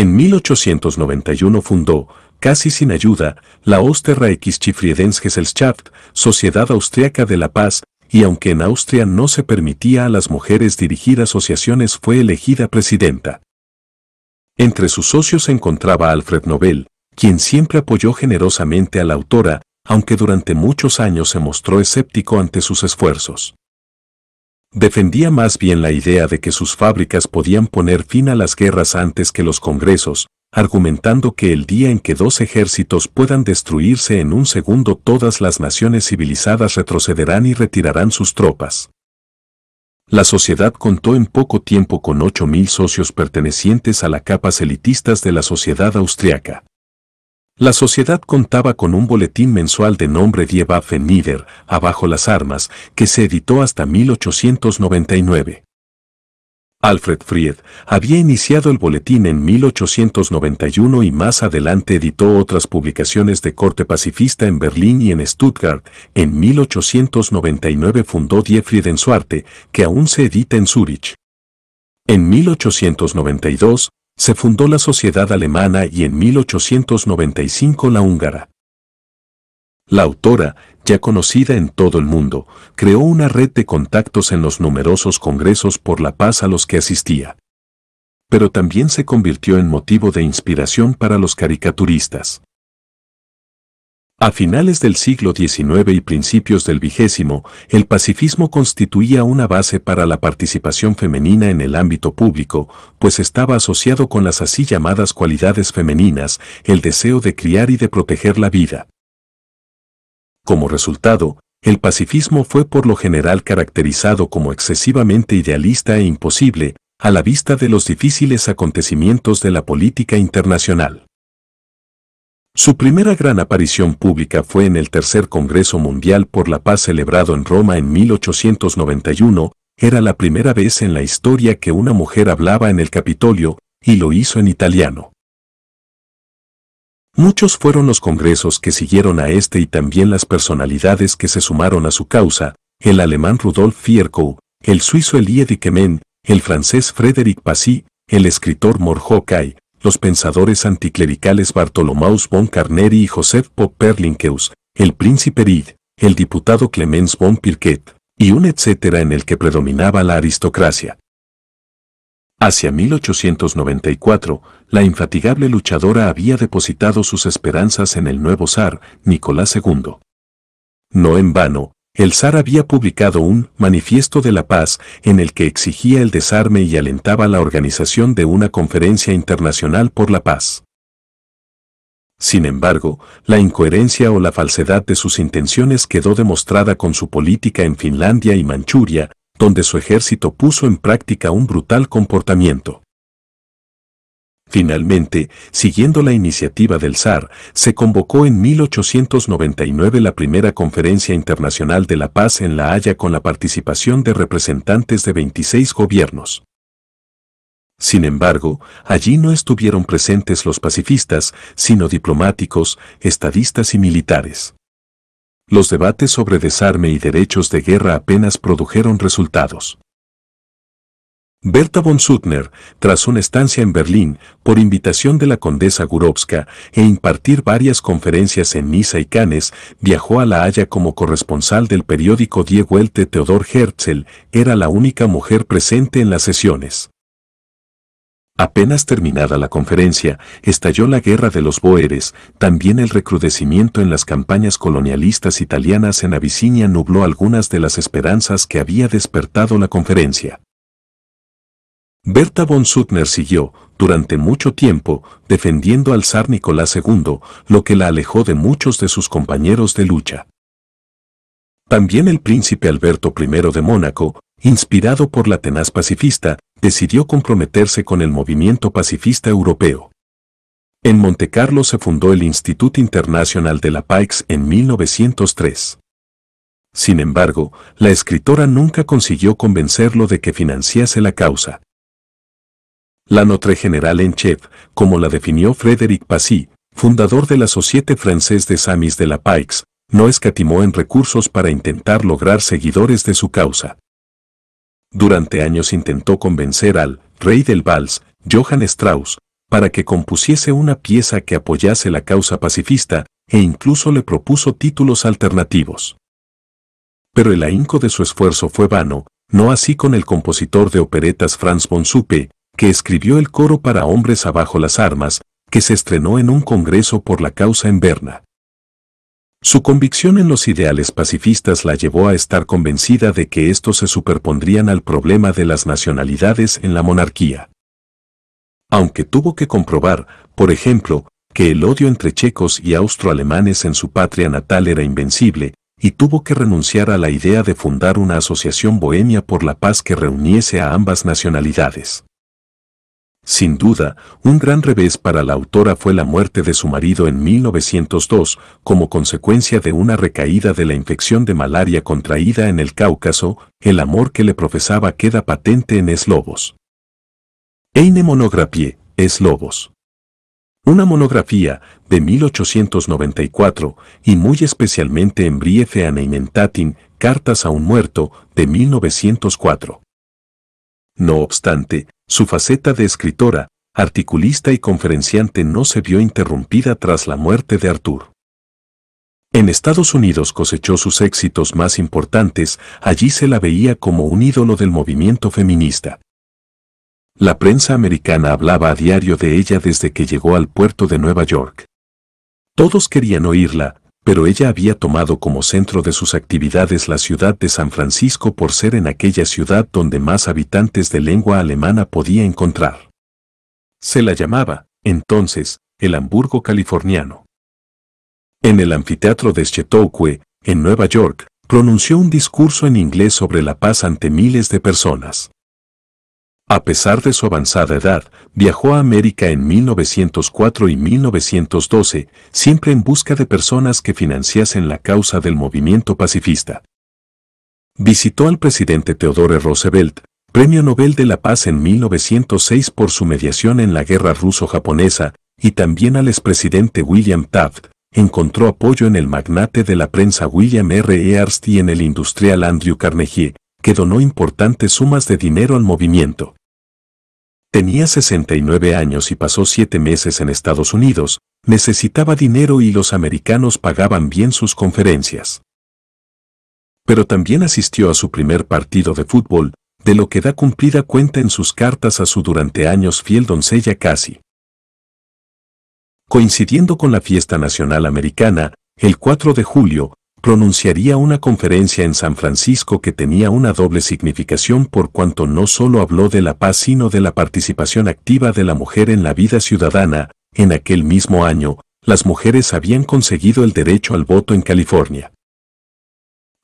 En 1891 fundó, casi sin ayuda, la Osterra Friedensgesellschaft, Sociedad Austriaca de la Paz, y aunque en Austria no se permitía a las mujeres dirigir asociaciones fue elegida presidenta. Entre sus socios se encontraba Alfred Nobel, quien siempre apoyó generosamente a la autora, aunque durante muchos años se mostró escéptico ante sus esfuerzos. Defendía más bien la idea de que sus fábricas podían poner fin a las guerras antes que los congresos, argumentando que el día en que dos ejércitos puedan destruirse en un segundo todas las naciones civilizadas retrocederán y retirarán sus tropas. La sociedad contó en poco tiempo con 8.000 socios pertenecientes a la capas elitistas de la sociedad austriaca. La sociedad contaba con un boletín mensual de nombre Die Waffe nieder, abajo las armas, que se editó hasta 1899. Alfred Fried había iniciado el boletín en 1891 y más adelante editó otras publicaciones de corte pacifista en Berlín y en Stuttgart. En 1899 fundó Die Friedensuarte, que aún se edita en Zúrich. En 1892, se fundó la sociedad alemana y en 1895 la húngara. La autora, ya conocida en todo el mundo, creó una red de contactos en los numerosos congresos por la paz a los que asistía. Pero también se convirtió en motivo de inspiración para los caricaturistas. A finales del siglo XIX y principios del XX, el pacifismo constituía una base para la participación femenina en el ámbito público, pues estaba asociado con las así llamadas cualidades femeninas, el deseo de criar y de proteger la vida. Como resultado, el pacifismo fue por lo general caracterizado como excesivamente idealista e imposible, a la vista de los difíciles acontecimientos de la política internacional. Su primera gran aparición pública fue en el Tercer Congreso Mundial por la Paz celebrado en Roma en 1891, era la primera vez en la historia que una mujer hablaba en el Capitolio, y lo hizo en italiano. Muchos fueron los congresos que siguieron a este y también las personalidades que se sumaron a su causa, el alemán Rudolf Fierkow, el suizo Elie Kemen, el francés Frédéric Passy, el escritor Morjokay, los pensadores anticlericales Bartolomaus von Carneri y Joseph Popperlinkeus, el príncipe Reed, el diputado Clemens von Pirquet, y un etcétera en el que predominaba la aristocracia. Hacia 1894, la infatigable luchadora había depositado sus esperanzas en el nuevo zar, Nicolás II. No en vano, el zar había publicado un manifiesto de la paz en el que exigía el desarme y alentaba la organización de una conferencia internacional por la paz. Sin embargo, la incoherencia o la falsedad de sus intenciones quedó demostrada con su política en Finlandia y Manchuria, donde su ejército puso en práctica un brutal comportamiento. Finalmente, siguiendo la iniciativa del Zar, se convocó en 1899 la primera Conferencia Internacional de la Paz en La Haya con la participación de representantes de 26 gobiernos. Sin embargo, allí no estuvieron presentes los pacifistas, sino diplomáticos, estadistas y militares. Los debates sobre desarme y derechos de guerra apenas produjeron resultados. Berta von Suttner, tras una estancia en Berlín por invitación de la condesa Gurovska e impartir varias conferencias en Niza y Cannes, viajó a La Haya como corresponsal del periódico Die Welt. Theodor Herzl era la única mujer presente en las sesiones. Apenas terminada la conferencia, estalló la guerra de los Boeres, también el recrudecimiento en las campañas colonialistas italianas en Abisinia nubló algunas de las esperanzas que había despertado la conferencia. Berta von Suttner siguió, durante mucho tiempo, defendiendo al zar Nicolás II, lo que la alejó de muchos de sus compañeros de lucha. También el príncipe Alberto I de Mónaco, inspirado por la tenaz pacifista, decidió comprometerse con el movimiento pacifista europeo. En Montecarlo se fundó el Instituto Internacional de la Paix en 1903. Sin embargo, la escritora nunca consiguió convencerlo de que financiase la causa. La Notre General en Chef, como la definió Frédéric Passy, fundador de la Société Française de Samis de la Paix, no escatimó en recursos para intentar lograr seguidores de su causa. Durante años intentó convencer al rey del vals, Johann Strauss, para que compusiese una pieza que apoyase la causa pacifista e incluso le propuso títulos alternativos. Pero el ahínco de su esfuerzo fue vano, no así con el compositor de operetas Franz von que escribió el coro para hombres abajo las armas, que se estrenó en un congreso por la causa en Berna. Su convicción en los ideales pacifistas la llevó a estar convencida de que estos se superpondrían al problema de las nacionalidades en la monarquía. Aunque tuvo que comprobar, por ejemplo, que el odio entre checos y austroalemanes en su patria natal era invencible, y tuvo que renunciar a la idea de fundar una asociación bohemia por la paz que reuniese a ambas nacionalidades. Sin duda, un gran revés para la autora fue la muerte de su marido en 1902 como consecuencia de una recaída de la infección de malaria contraída en el Cáucaso, el amor que le profesaba queda patente en Eslobos. Eine Monographie, Eslobos. Una monografía, de 1894, y muy especialmente en Briefe Eimentatin, Cartas a un muerto, de 1904. No obstante, su faceta de escritora, articulista y conferenciante no se vio interrumpida tras la muerte de Arthur. En Estados Unidos cosechó sus éxitos más importantes, allí se la veía como un ídolo del movimiento feminista. La prensa americana hablaba a diario de ella desde que llegó al puerto de Nueva York. Todos querían oírla, pero ella había tomado como centro de sus actividades la ciudad de San Francisco por ser en aquella ciudad donde más habitantes de lengua alemana podía encontrar. Se la llamaba, entonces, el Hamburgo californiano. En el anfiteatro de Chautauqua, en Nueva York, pronunció un discurso en inglés sobre la paz ante miles de personas. A pesar de su avanzada edad, viajó a América en 1904 y 1912, siempre en busca de personas que financiasen la causa del movimiento pacifista. Visitó al presidente Theodore Roosevelt, Premio Nobel de la Paz en 1906 por su mediación en la guerra ruso-japonesa, y también al expresidente William Taft, encontró apoyo en el magnate de la prensa William R. Earst y en el industrial Andrew Carnegie, que donó importantes sumas de dinero al movimiento. Tenía 69 años y pasó 7 meses en Estados Unidos, necesitaba dinero y los americanos pagaban bien sus conferencias. Pero también asistió a su primer partido de fútbol, de lo que da cumplida cuenta en sus cartas a su durante años fiel doncella casi. Coincidiendo con la fiesta nacional americana, el 4 de julio, pronunciaría una conferencia en San Francisco que tenía una doble significación por cuanto no solo habló de la paz sino de la participación activa de la mujer en la vida ciudadana. En aquel mismo año, las mujeres habían conseguido el derecho al voto en California.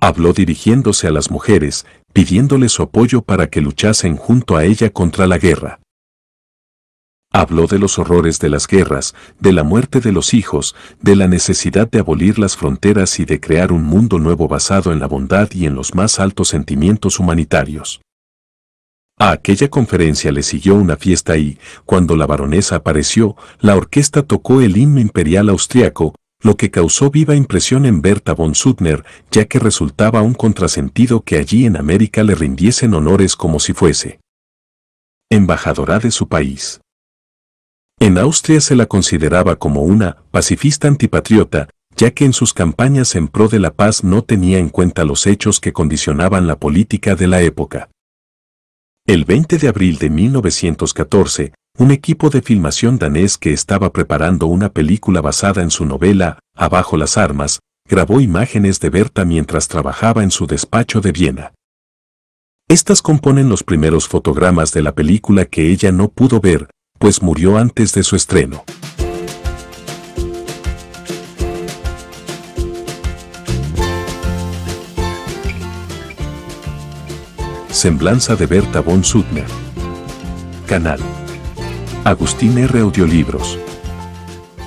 Habló dirigiéndose a las mujeres, pidiéndoles su apoyo para que luchasen junto a ella contra la guerra. Habló de los horrores de las guerras, de la muerte de los hijos, de la necesidad de abolir las fronteras y de crear un mundo nuevo basado en la bondad y en los más altos sentimientos humanitarios. A aquella conferencia le siguió una fiesta y, cuando la baronesa apareció, la orquesta tocó el himno imperial austriaco, lo que causó viva impresión en Berta von Suttner, ya que resultaba un contrasentido que allí en América le rindiesen honores como si fuese embajadora de su país. En Austria se la consideraba como una pacifista antipatriota, ya que en sus campañas en pro de la paz no tenía en cuenta los hechos que condicionaban la política de la época. El 20 de abril de 1914, un equipo de filmación danés que estaba preparando una película basada en su novela, Abajo las armas, grabó imágenes de Berta mientras trabajaba en su despacho de Viena. Estas componen los primeros fotogramas de la película que ella no pudo ver, pues murió antes de su estreno. Semblanza de Berta von Suttner. Canal. Agustín R. Audiolibros.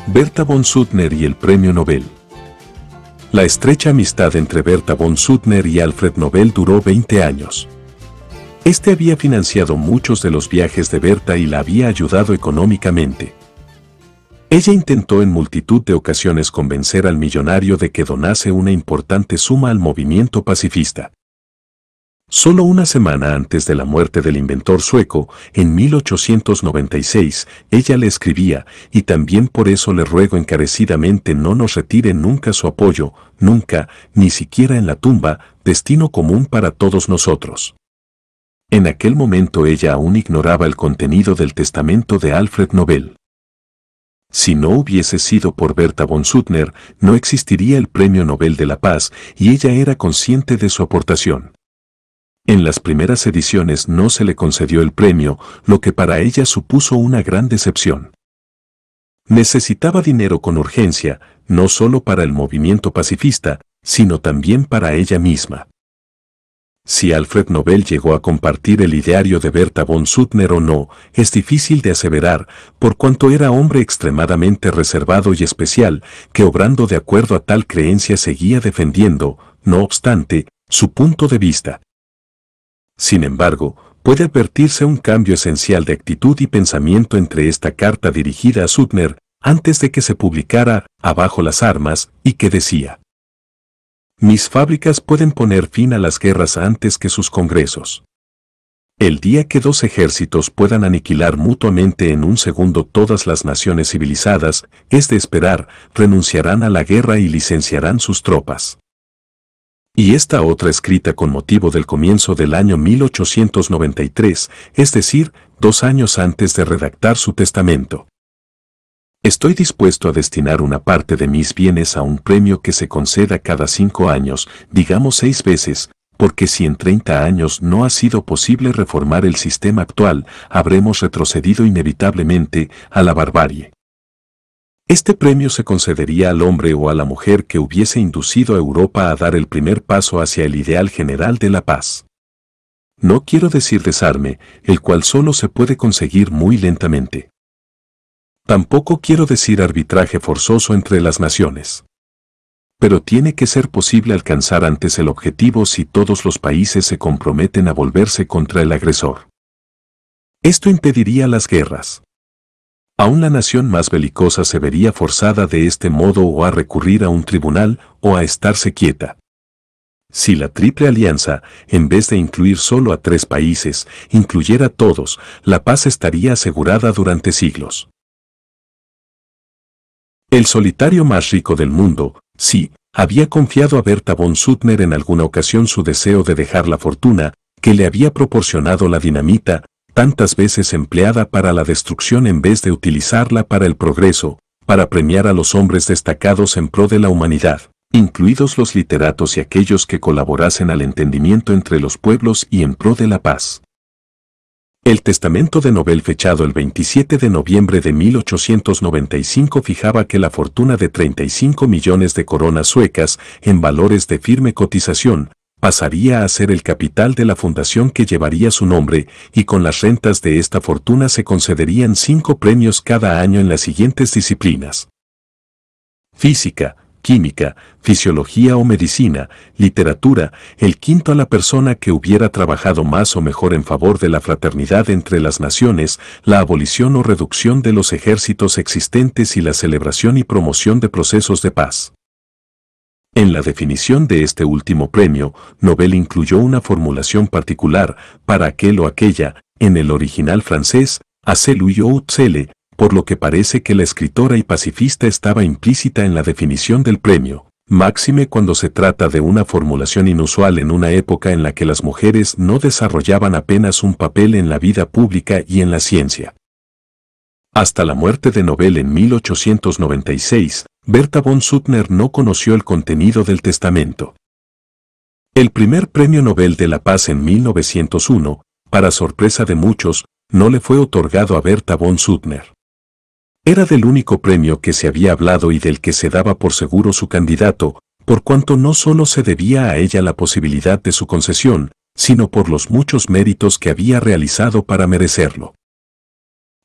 Berta von Suttner y el Premio Nobel. La estrecha amistad entre Berta von Suttner y Alfred Nobel duró 20 años. Este había financiado muchos de los viajes de Berta y la había ayudado económicamente. Ella intentó en multitud de ocasiones convencer al millonario de que donase una importante suma al movimiento pacifista. Solo una semana antes de la muerte del inventor sueco, en 1896, ella le escribía, y también por eso le ruego encarecidamente no nos retire nunca su apoyo, nunca, ni siquiera en la tumba, destino común para todos nosotros. En aquel momento ella aún ignoraba el contenido del testamento de Alfred Nobel. Si no hubiese sido por Berta von Suttner, no existiría el Premio Nobel de la Paz y ella era consciente de su aportación. En las primeras ediciones no se le concedió el premio, lo que para ella supuso una gran decepción. Necesitaba dinero con urgencia, no solo para el movimiento pacifista, sino también para ella misma. Si Alfred Nobel llegó a compartir el ideario de Berta von Suttner o no, es difícil de aseverar, por cuanto era hombre extremadamente reservado y especial, que obrando de acuerdo a tal creencia seguía defendiendo, no obstante, su punto de vista. Sin embargo, puede advertirse un cambio esencial de actitud y pensamiento entre esta carta dirigida a Suttner, antes de que se publicara Abajo las armas, y que decía, mis fábricas pueden poner fin a las guerras antes que sus congresos. El día que dos ejércitos puedan aniquilar mutuamente en un segundo todas las naciones civilizadas, es de esperar, renunciarán a la guerra y licenciarán sus tropas. Y esta otra escrita con motivo del comienzo del año 1893, es decir, dos años antes de redactar su testamento. Estoy dispuesto a destinar una parte de mis bienes a un premio que se conceda cada cinco años, digamos seis veces, porque si en 30 años no ha sido posible reformar el sistema actual, habremos retrocedido inevitablemente a la barbarie. Este premio se concedería al hombre o a la mujer que hubiese inducido a Europa a dar el primer paso hacia el ideal general de la paz. No quiero decir desarme, el cual solo se puede conseguir muy lentamente. Tampoco quiero decir arbitraje forzoso entre las naciones. Pero tiene que ser posible alcanzar antes el objetivo si todos los países se comprometen a volverse contra el agresor. Esto impediría las guerras. Aún la nación más belicosa se vería forzada de este modo o a recurrir a un tribunal o a estarse quieta. Si la Triple Alianza, en vez de incluir solo a tres países, incluyera a todos, la paz estaría asegurada durante siglos. El solitario más rico del mundo, sí, había confiado a Berta von Suttner en alguna ocasión su deseo de dejar la fortuna que le había proporcionado la dinamita, tantas veces empleada para la destrucción en vez de utilizarla para el progreso, para premiar a los hombres destacados en pro de la humanidad, incluidos los literatos y aquellos que colaborasen al entendimiento entre los pueblos y en pro de la paz. El testamento de Nobel fechado el 27 de noviembre de 1895 fijaba que la fortuna de 35 millones de coronas suecas, en valores de firme cotización, pasaría a ser el capital de la fundación que llevaría su nombre, y con las rentas de esta fortuna se concederían cinco premios cada año en las siguientes disciplinas. Física, química, fisiología o medicina, literatura, el quinto a la persona que hubiera trabajado más o mejor en favor de la fraternidad entre las naciones, la abolición o reducción de los ejércitos existentes y la celebración y promoción de procesos de paz. En la definición de este último premio, Nobel incluyó una formulación particular para aquel o aquella, en el original francés, a ou celle por lo que parece que la escritora y pacifista estaba implícita en la definición del premio, máxime cuando se trata de una formulación inusual en una época en la que las mujeres no desarrollaban apenas un papel en la vida pública y en la ciencia. Hasta la muerte de Nobel en 1896, Berta von Suttner no conoció el contenido del testamento. El primer premio Nobel de la Paz en 1901, para sorpresa de muchos, no le fue otorgado a Berta von Suttner. Era del único premio que se había hablado y del que se daba por seguro su candidato, por cuanto no solo se debía a ella la posibilidad de su concesión, sino por los muchos méritos que había realizado para merecerlo.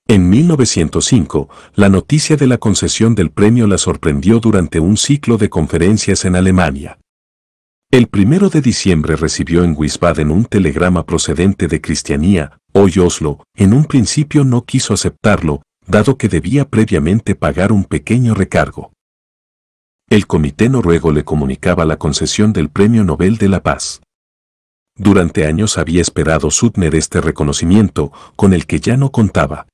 En 1905, la noticia de la concesión del premio la sorprendió durante un ciclo de conferencias en Alemania. El primero de diciembre recibió en Wiesbaden un telegrama procedente de Cristianía, hoy Oslo, en un principio no quiso aceptarlo, dado que debía previamente pagar un pequeño recargo. El Comité Noruego le comunicaba la concesión del Premio Nobel de la Paz. Durante años había esperado Sutner este reconocimiento, con el que ya no contaba.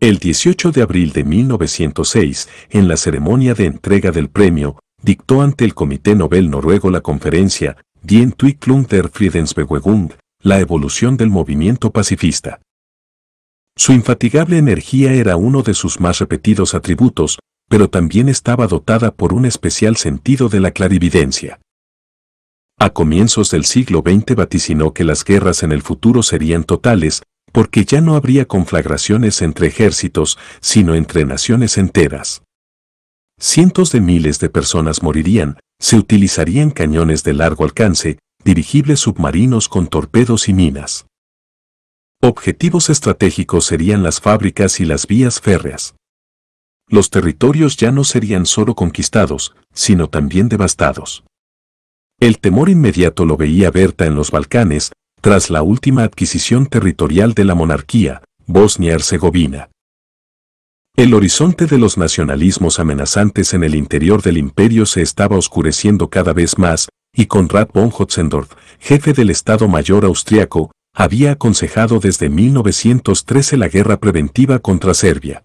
El 18 de abril de 1906, en la ceremonia de entrega del premio, dictó ante el Comité Nobel Noruego la conferencia Die Entwicklung der Friedensbewegung, la evolución del movimiento pacifista. Su infatigable energía era uno de sus más repetidos atributos, pero también estaba dotada por un especial sentido de la clarividencia. A comienzos del siglo XX vaticinó que las guerras en el futuro serían totales, porque ya no habría conflagraciones entre ejércitos, sino entre naciones enteras. Cientos de miles de personas morirían, se utilizarían cañones de largo alcance, dirigibles submarinos con torpedos y minas. Objetivos estratégicos serían las fábricas y las vías férreas. Los territorios ya no serían solo conquistados, sino también devastados. El temor inmediato lo veía Berta en los Balcanes, tras la última adquisición territorial de la monarquía, Bosnia-Herzegovina. El horizonte de los nacionalismos amenazantes en el interior del imperio se estaba oscureciendo cada vez más, y Konrad von Hotzendorf, jefe del Estado Mayor austriaco, había aconsejado desde 1913 la guerra preventiva contra Serbia.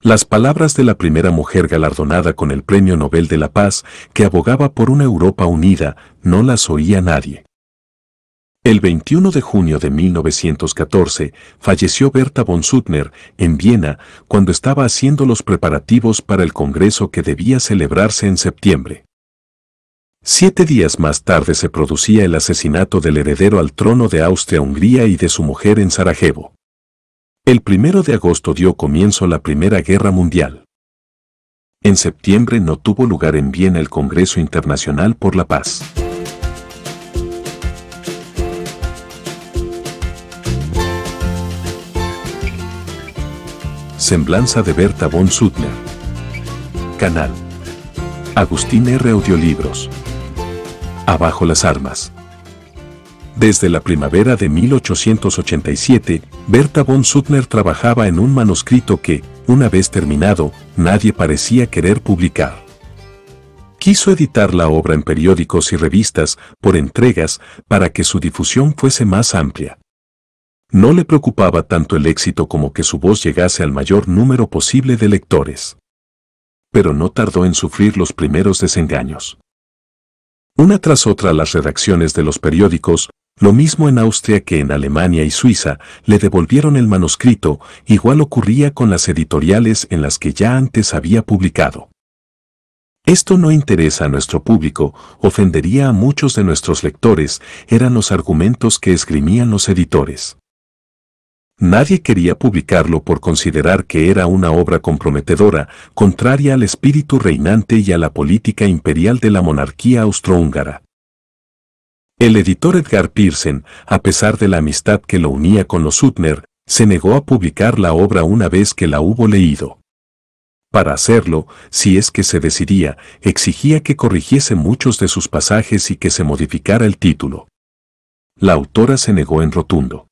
Las palabras de la primera mujer galardonada con el Premio Nobel de la Paz, que abogaba por una Europa unida, no las oía nadie. El 21 de junio de 1914 falleció Berta von Suttner en Viena cuando estaba haciendo los preparativos para el Congreso que debía celebrarse en septiembre. Siete días más tarde se producía el asesinato del heredero al trono de Austria-Hungría y de su mujer en Sarajevo. El primero de agosto dio comienzo la Primera Guerra Mundial. En septiembre no tuvo lugar en Viena el Congreso Internacional por la Paz. Semblanza de Berta von Suttner. Canal. Agustín R. Audiolibros abajo las armas. Desde la primavera de 1887, Berta von Suttner trabajaba en un manuscrito que, una vez terminado, nadie parecía querer publicar. Quiso editar la obra en periódicos y revistas, por entregas, para que su difusión fuese más amplia. No le preocupaba tanto el éxito como que su voz llegase al mayor número posible de lectores. Pero no tardó en sufrir los primeros desengaños una tras otra las redacciones de los periódicos, lo mismo en Austria que en Alemania y Suiza, le devolvieron el manuscrito, igual ocurría con las editoriales en las que ya antes había publicado. Esto no interesa a nuestro público, ofendería a muchos de nuestros lectores, eran los argumentos que esgrimían los editores. Nadie quería publicarlo por considerar que era una obra comprometedora, contraria al espíritu reinante y a la política imperial de la monarquía austrohúngara. El editor Edgar Pearson, a pesar de la amistad que lo unía con los Suttner, se negó a publicar la obra una vez que la hubo leído. Para hacerlo, si es que se decidía, exigía que corrigiese muchos de sus pasajes y que se modificara el título. La autora se negó en rotundo.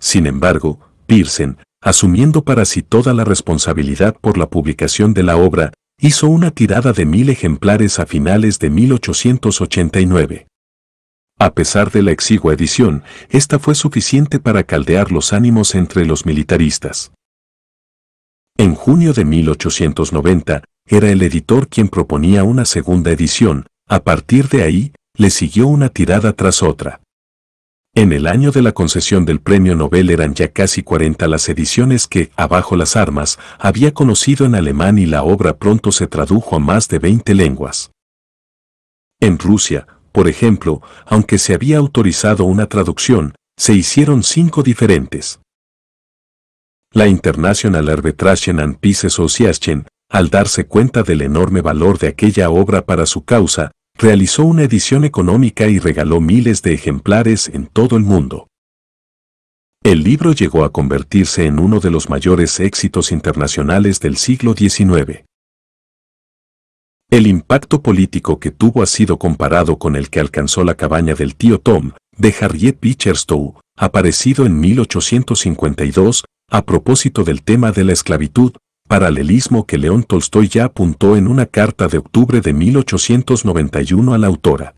Sin embargo, Pearson, asumiendo para sí toda la responsabilidad por la publicación de la obra, hizo una tirada de mil ejemplares a finales de 1889. A pesar de la exigua edición, esta fue suficiente para caldear los ánimos entre los militaristas. En junio de 1890, era el editor quien proponía una segunda edición, a partir de ahí, le siguió una tirada tras otra. En el año de la concesión del premio Nobel eran ya casi 40 las ediciones que, abajo las armas, había conocido en alemán y la obra pronto se tradujo a más de 20 lenguas. En Rusia, por ejemplo, aunque se había autorizado una traducción, se hicieron cinco diferentes. La International Arbitration and Peace Association, al darse cuenta del enorme valor de aquella obra para su causa, realizó una edición económica y regaló miles de ejemplares en todo el mundo. El libro llegó a convertirse en uno de los mayores éxitos internacionales del siglo XIX. El impacto político que tuvo ha sido comparado con el que alcanzó la cabaña del tío Tom, de Harriet Beecher Stowe, aparecido en 1852, a propósito del tema de la esclavitud, paralelismo que León Tolstoy ya apuntó en una carta de octubre de 1891 a la autora.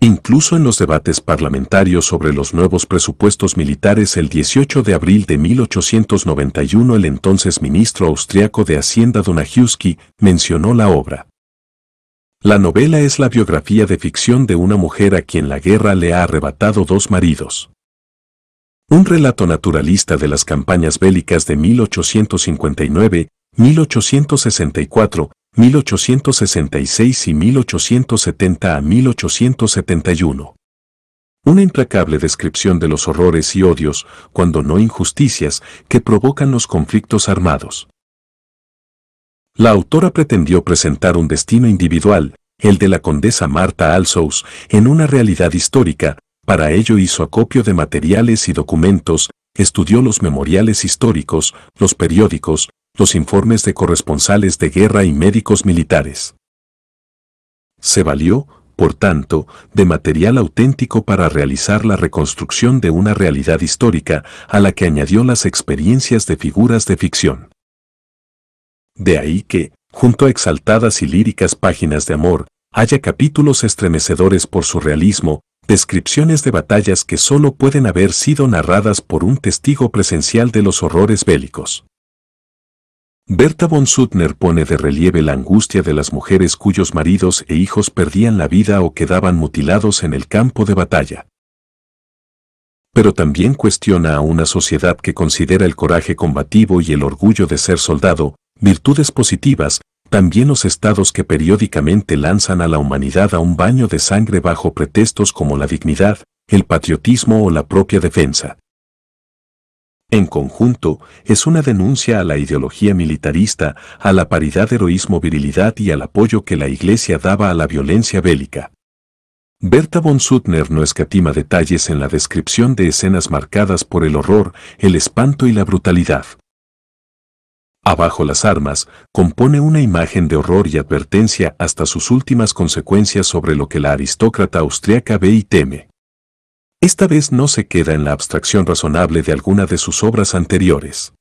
Incluso en los debates parlamentarios sobre los nuevos presupuestos militares el 18 de abril de 1891 el entonces ministro austriaco de Hacienda donajewski mencionó la obra. La novela es la biografía de ficción de una mujer a quien la guerra le ha arrebatado dos maridos. Un relato naturalista de las campañas bélicas de 1859, 1864, 1866 y 1870 a 1871. Una implacable descripción de los horrores y odios, cuando no injusticias, que provocan los conflictos armados. La autora pretendió presentar un destino individual, el de la condesa Marta Alsous, en una realidad histórica, para ello hizo acopio de materiales y documentos, estudió los memoriales históricos, los periódicos, los informes de corresponsales de guerra y médicos militares. Se valió, por tanto, de material auténtico para realizar la reconstrucción de una realidad histórica a la que añadió las experiencias de figuras de ficción. De ahí que, junto a exaltadas y líricas páginas de amor, haya capítulos estremecedores por su realismo, descripciones de batallas que solo pueden haber sido narradas por un testigo presencial de los horrores bélicos. Berta von Suttner pone de relieve la angustia de las mujeres cuyos maridos e hijos perdían la vida o quedaban mutilados en el campo de batalla. Pero también cuestiona a una sociedad que considera el coraje combativo y el orgullo de ser soldado, virtudes positivas, también los estados que periódicamente lanzan a la humanidad a un baño de sangre bajo pretextos como la dignidad, el patriotismo o la propia defensa. En conjunto, es una denuncia a la ideología militarista, a la paridad heroísmo-virilidad y al apoyo que la Iglesia daba a la violencia bélica. Berta von Suttner no escatima detalles en la descripción de escenas marcadas por el horror, el espanto y la brutalidad. Abajo las armas, compone una imagen de horror y advertencia hasta sus últimas consecuencias sobre lo que la aristócrata austriaca ve y teme. Esta vez no se queda en la abstracción razonable de alguna de sus obras anteriores.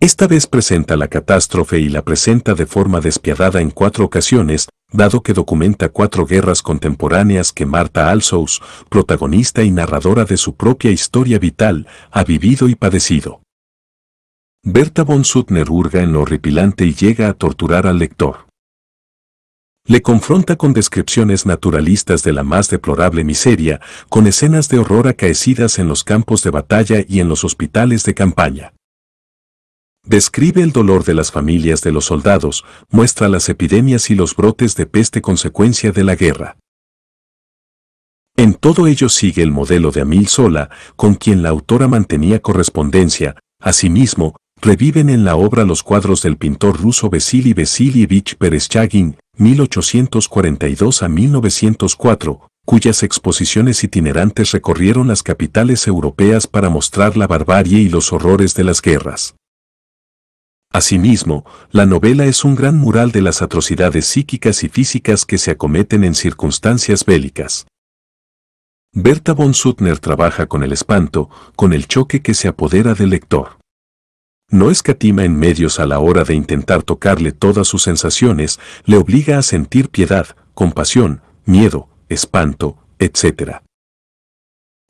Esta vez presenta la catástrofe y la presenta de forma despiadada en cuatro ocasiones, dado que documenta cuatro guerras contemporáneas que Marta Alsous, protagonista y narradora de su propia historia vital, ha vivido y padecido. Berta von Suttner hurga en lo horripilante y llega a torturar al lector. Le confronta con descripciones naturalistas de la más deplorable miseria, con escenas de horror acaecidas en los campos de batalla y en los hospitales de campaña. Describe el dolor de las familias de los soldados, muestra las epidemias y los brotes de peste consecuencia de la guerra. En todo ello sigue el modelo de Amil Sola, con quien la autora mantenía correspondencia, asimismo, reviven en la obra los cuadros del pintor ruso Vesily Vesilyevich Pereschagin 1842 a 1904, cuyas exposiciones itinerantes recorrieron las capitales europeas para mostrar la barbarie y los horrores de las guerras. Asimismo, la novela es un gran mural de las atrocidades psíquicas y físicas que se acometen en circunstancias bélicas. Berta von Suttner trabaja con el espanto, con el choque que se apodera del lector no escatima en medios a la hora de intentar tocarle todas sus sensaciones, le obliga a sentir piedad, compasión, miedo, espanto, etc.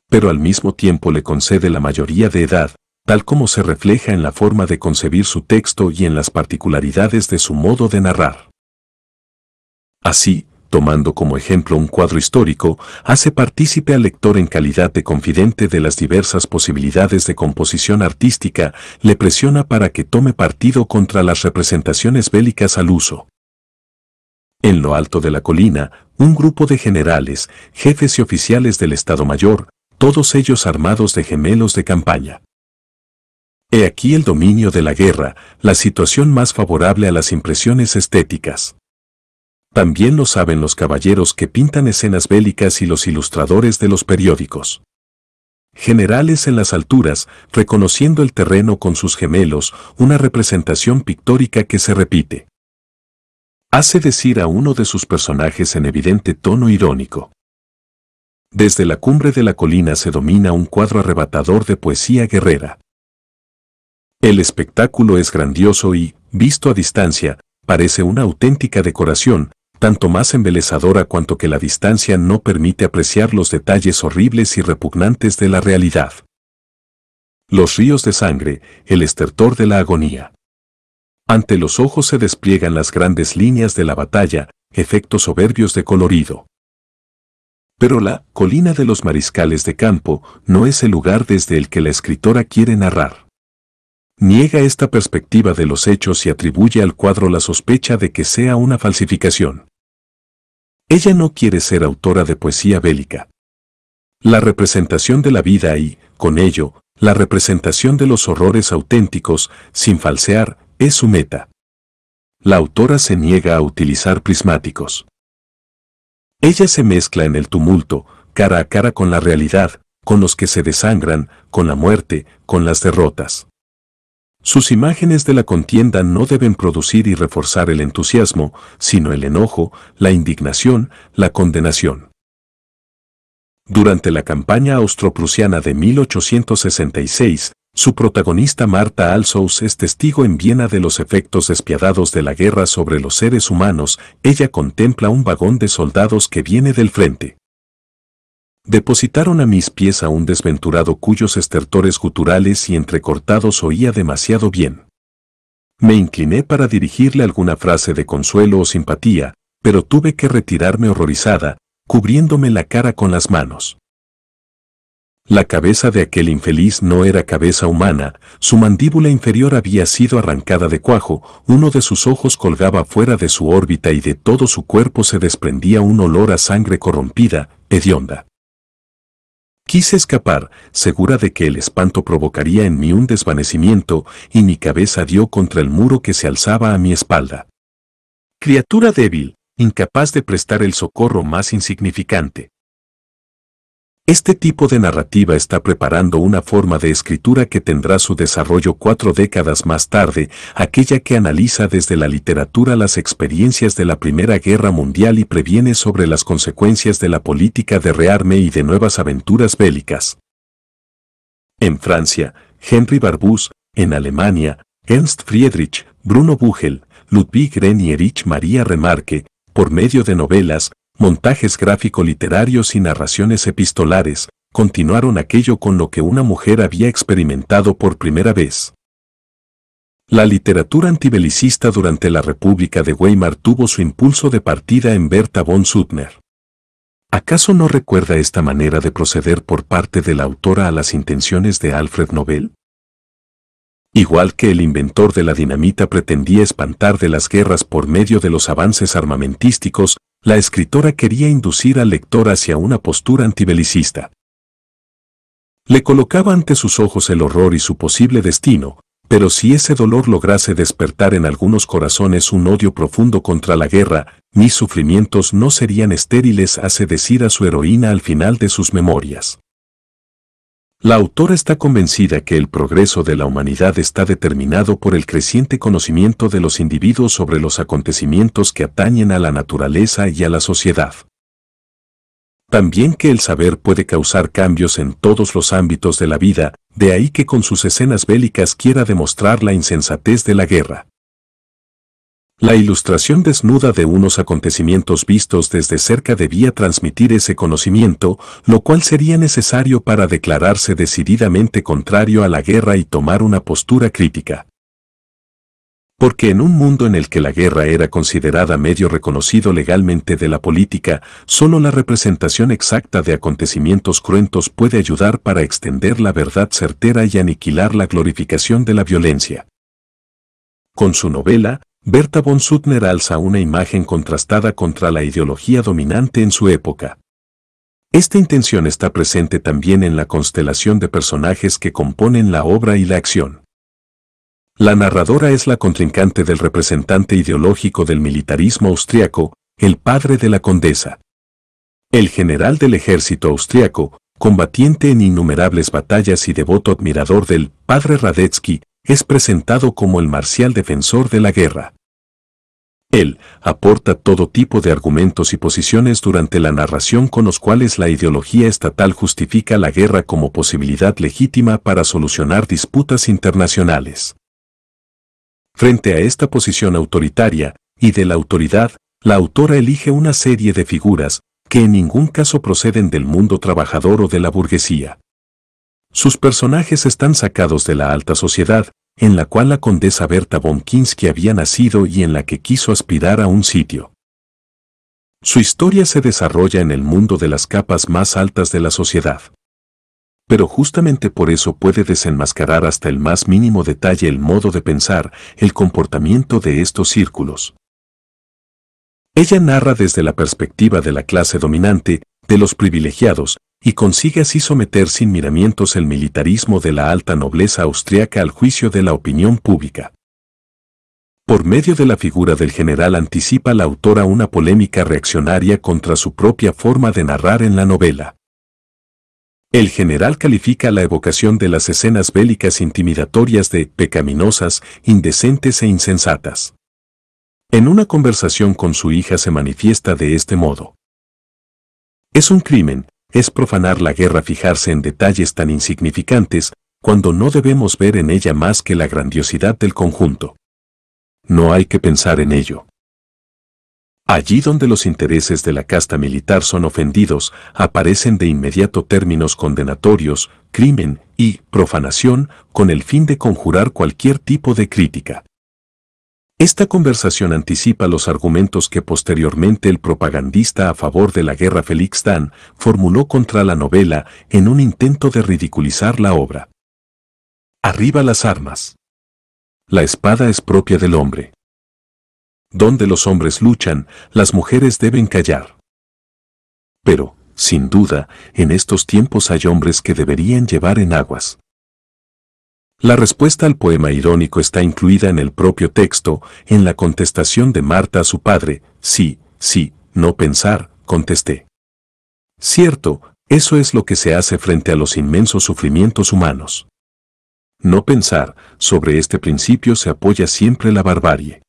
Pero al mismo tiempo le concede la mayoría de edad, tal como se refleja en la forma de concebir su texto y en las particularidades de su modo de narrar. Así, tomando como ejemplo un cuadro histórico, hace partícipe al lector en calidad de confidente de las diversas posibilidades de composición artística, le presiona para que tome partido contra las representaciones bélicas al uso. En lo alto de la colina, un grupo de generales, jefes y oficiales del Estado Mayor, todos ellos armados de gemelos de campaña. He aquí el dominio de la guerra, la situación más favorable a las impresiones estéticas. También lo saben los caballeros que pintan escenas bélicas y los ilustradores de los periódicos. Generales en las alturas, reconociendo el terreno con sus gemelos, una representación pictórica que se repite. Hace decir a uno de sus personajes en evidente tono irónico. Desde la cumbre de la colina se domina un cuadro arrebatador de poesía guerrera. El espectáculo es grandioso y, visto a distancia, parece una auténtica decoración, tanto más embelezadora cuanto que la distancia no permite apreciar los detalles horribles y repugnantes de la realidad. Los ríos de sangre, el estertor de la agonía. Ante los ojos se despliegan las grandes líneas de la batalla, efectos soberbios de colorido. Pero la colina de los mariscales de campo no es el lugar desde el que la escritora quiere narrar. Niega esta perspectiva de los hechos y atribuye al cuadro la sospecha de que sea una falsificación. Ella no quiere ser autora de poesía bélica. La representación de la vida y, con ello, la representación de los horrores auténticos, sin falsear, es su meta. La autora se niega a utilizar prismáticos. Ella se mezcla en el tumulto, cara a cara con la realidad, con los que se desangran, con la muerte, con las derrotas. Sus imágenes de la contienda no deben producir y reforzar el entusiasmo, sino el enojo, la indignación, la condenación. Durante la campaña austroprusiana de 1866, su protagonista Marta Alsous es testigo en Viena de los efectos despiadados de la guerra sobre los seres humanos. Ella contempla un vagón de soldados que viene del frente depositaron a mis pies a un desventurado cuyos estertores guturales y entrecortados oía demasiado bien. Me incliné para dirigirle alguna frase de consuelo o simpatía, pero tuve que retirarme horrorizada, cubriéndome la cara con las manos. La cabeza de aquel infeliz no era cabeza humana, su mandíbula inferior había sido arrancada de cuajo, uno de sus ojos colgaba fuera de su órbita y de todo su cuerpo se desprendía un olor a sangre corrompida, hedionda. Quise escapar, segura de que el espanto provocaría en mí un desvanecimiento, y mi cabeza dio contra el muro que se alzaba a mi espalda. Criatura débil, incapaz de prestar el socorro más insignificante. Este tipo de narrativa está preparando una forma de escritura que tendrá su desarrollo cuatro décadas más tarde, aquella que analiza desde la literatura las experiencias de la Primera Guerra Mundial y previene sobre las consecuencias de la política de rearme y de nuevas aventuras bélicas. En Francia, Henry Barbus, en Alemania, Ernst Friedrich, Bruno Buchel, Ludwig Renierich María Remarque, por medio de novelas, montajes gráfico-literarios y narraciones epistolares, continuaron aquello con lo que una mujer había experimentado por primera vez. La literatura antibelicista durante la República de Weimar tuvo su impulso de partida en Berta von Suttner. ¿Acaso no recuerda esta manera de proceder por parte de la autora a las intenciones de Alfred Nobel? Igual que el inventor de la dinamita pretendía espantar de las guerras por medio de los avances armamentísticos, la escritora quería inducir al lector hacia una postura antibelicista. Le colocaba ante sus ojos el horror y su posible destino, pero si ese dolor lograse despertar en algunos corazones un odio profundo contra la guerra, mis sufrimientos no serían estériles, hace decir a su heroína al final de sus memorias. La autora está convencida que el progreso de la humanidad está determinado por el creciente conocimiento de los individuos sobre los acontecimientos que atañen a la naturaleza y a la sociedad. También que el saber puede causar cambios en todos los ámbitos de la vida, de ahí que con sus escenas bélicas quiera demostrar la insensatez de la guerra. La ilustración desnuda de unos acontecimientos vistos desde cerca debía transmitir ese conocimiento, lo cual sería necesario para declararse decididamente contrario a la guerra y tomar una postura crítica. Porque en un mundo en el que la guerra era considerada medio reconocido legalmente de la política, solo la representación exacta de acontecimientos cruentos puede ayudar para extender la verdad certera y aniquilar la glorificación de la violencia. Con su novela, Berta von Suttner alza una imagen contrastada contra la ideología dominante en su época. Esta intención está presente también en la constelación de personajes que componen la obra y la acción. La narradora es la contrincante del representante ideológico del militarismo austriaco, el padre de la condesa. El general del ejército austriaco, combatiente en innumerables batallas y devoto admirador del padre Radetzky, es presentado como el marcial defensor de la guerra. Él aporta todo tipo de argumentos y posiciones durante la narración con los cuales la ideología estatal justifica la guerra como posibilidad legítima para solucionar disputas internacionales. Frente a esta posición autoritaria y de la autoridad, la autora elige una serie de figuras que en ningún caso proceden del mundo trabajador o de la burguesía. Sus personajes están sacados de la alta sociedad en la cual la condesa Berta von había nacido y en la que quiso aspirar a un sitio. Su historia se desarrolla en el mundo de las capas más altas de la sociedad. Pero justamente por eso puede desenmascarar hasta el más mínimo detalle el modo de pensar, el comportamiento de estos círculos. Ella narra desde la perspectiva de la clase dominante, de los privilegiados, y consigue así someter sin miramientos el militarismo de la alta nobleza austriaca al juicio de la opinión pública. Por medio de la figura del general anticipa la autora una polémica reaccionaria contra su propia forma de narrar en la novela. El general califica la evocación de las escenas bélicas intimidatorias de pecaminosas, indecentes e insensatas. En una conversación con su hija se manifiesta de este modo. Es un crimen, es profanar la guerra fijarse en detalles tan insignificantes, cuando no debemos ver en ella más que la grandiosidad del conjunto. No hay que pensar en ello. Allí donde los intereses de la casta militar son ofendidos, aparecen de inmediato términos condenatorios, crimen y profanación, con el fin de conjurar cualquier tipo de crítica. Esta conversación anticipa los argumentos que posteriormente el propagandista a favor de la guerra Félix Dan formuló contra la novela en un intento de ridiculizar la obra. Arriba las armas. La espada es propia del hombre. Donde los hombres luchan, las mujeres deben callar. Pero, sin duda, en estos tiempos hay hombres que deberían llevar en aguas. La respuesta al poema irónico está incluida en el propio texto, en la contestación de Marta a su padre, sí, sí, no pensar, contesté. Cierto, eso es lo que se hace frente a los inmensos sufrimientos humanos. No pensar, sobre este principio se apoya siempre la barbarie.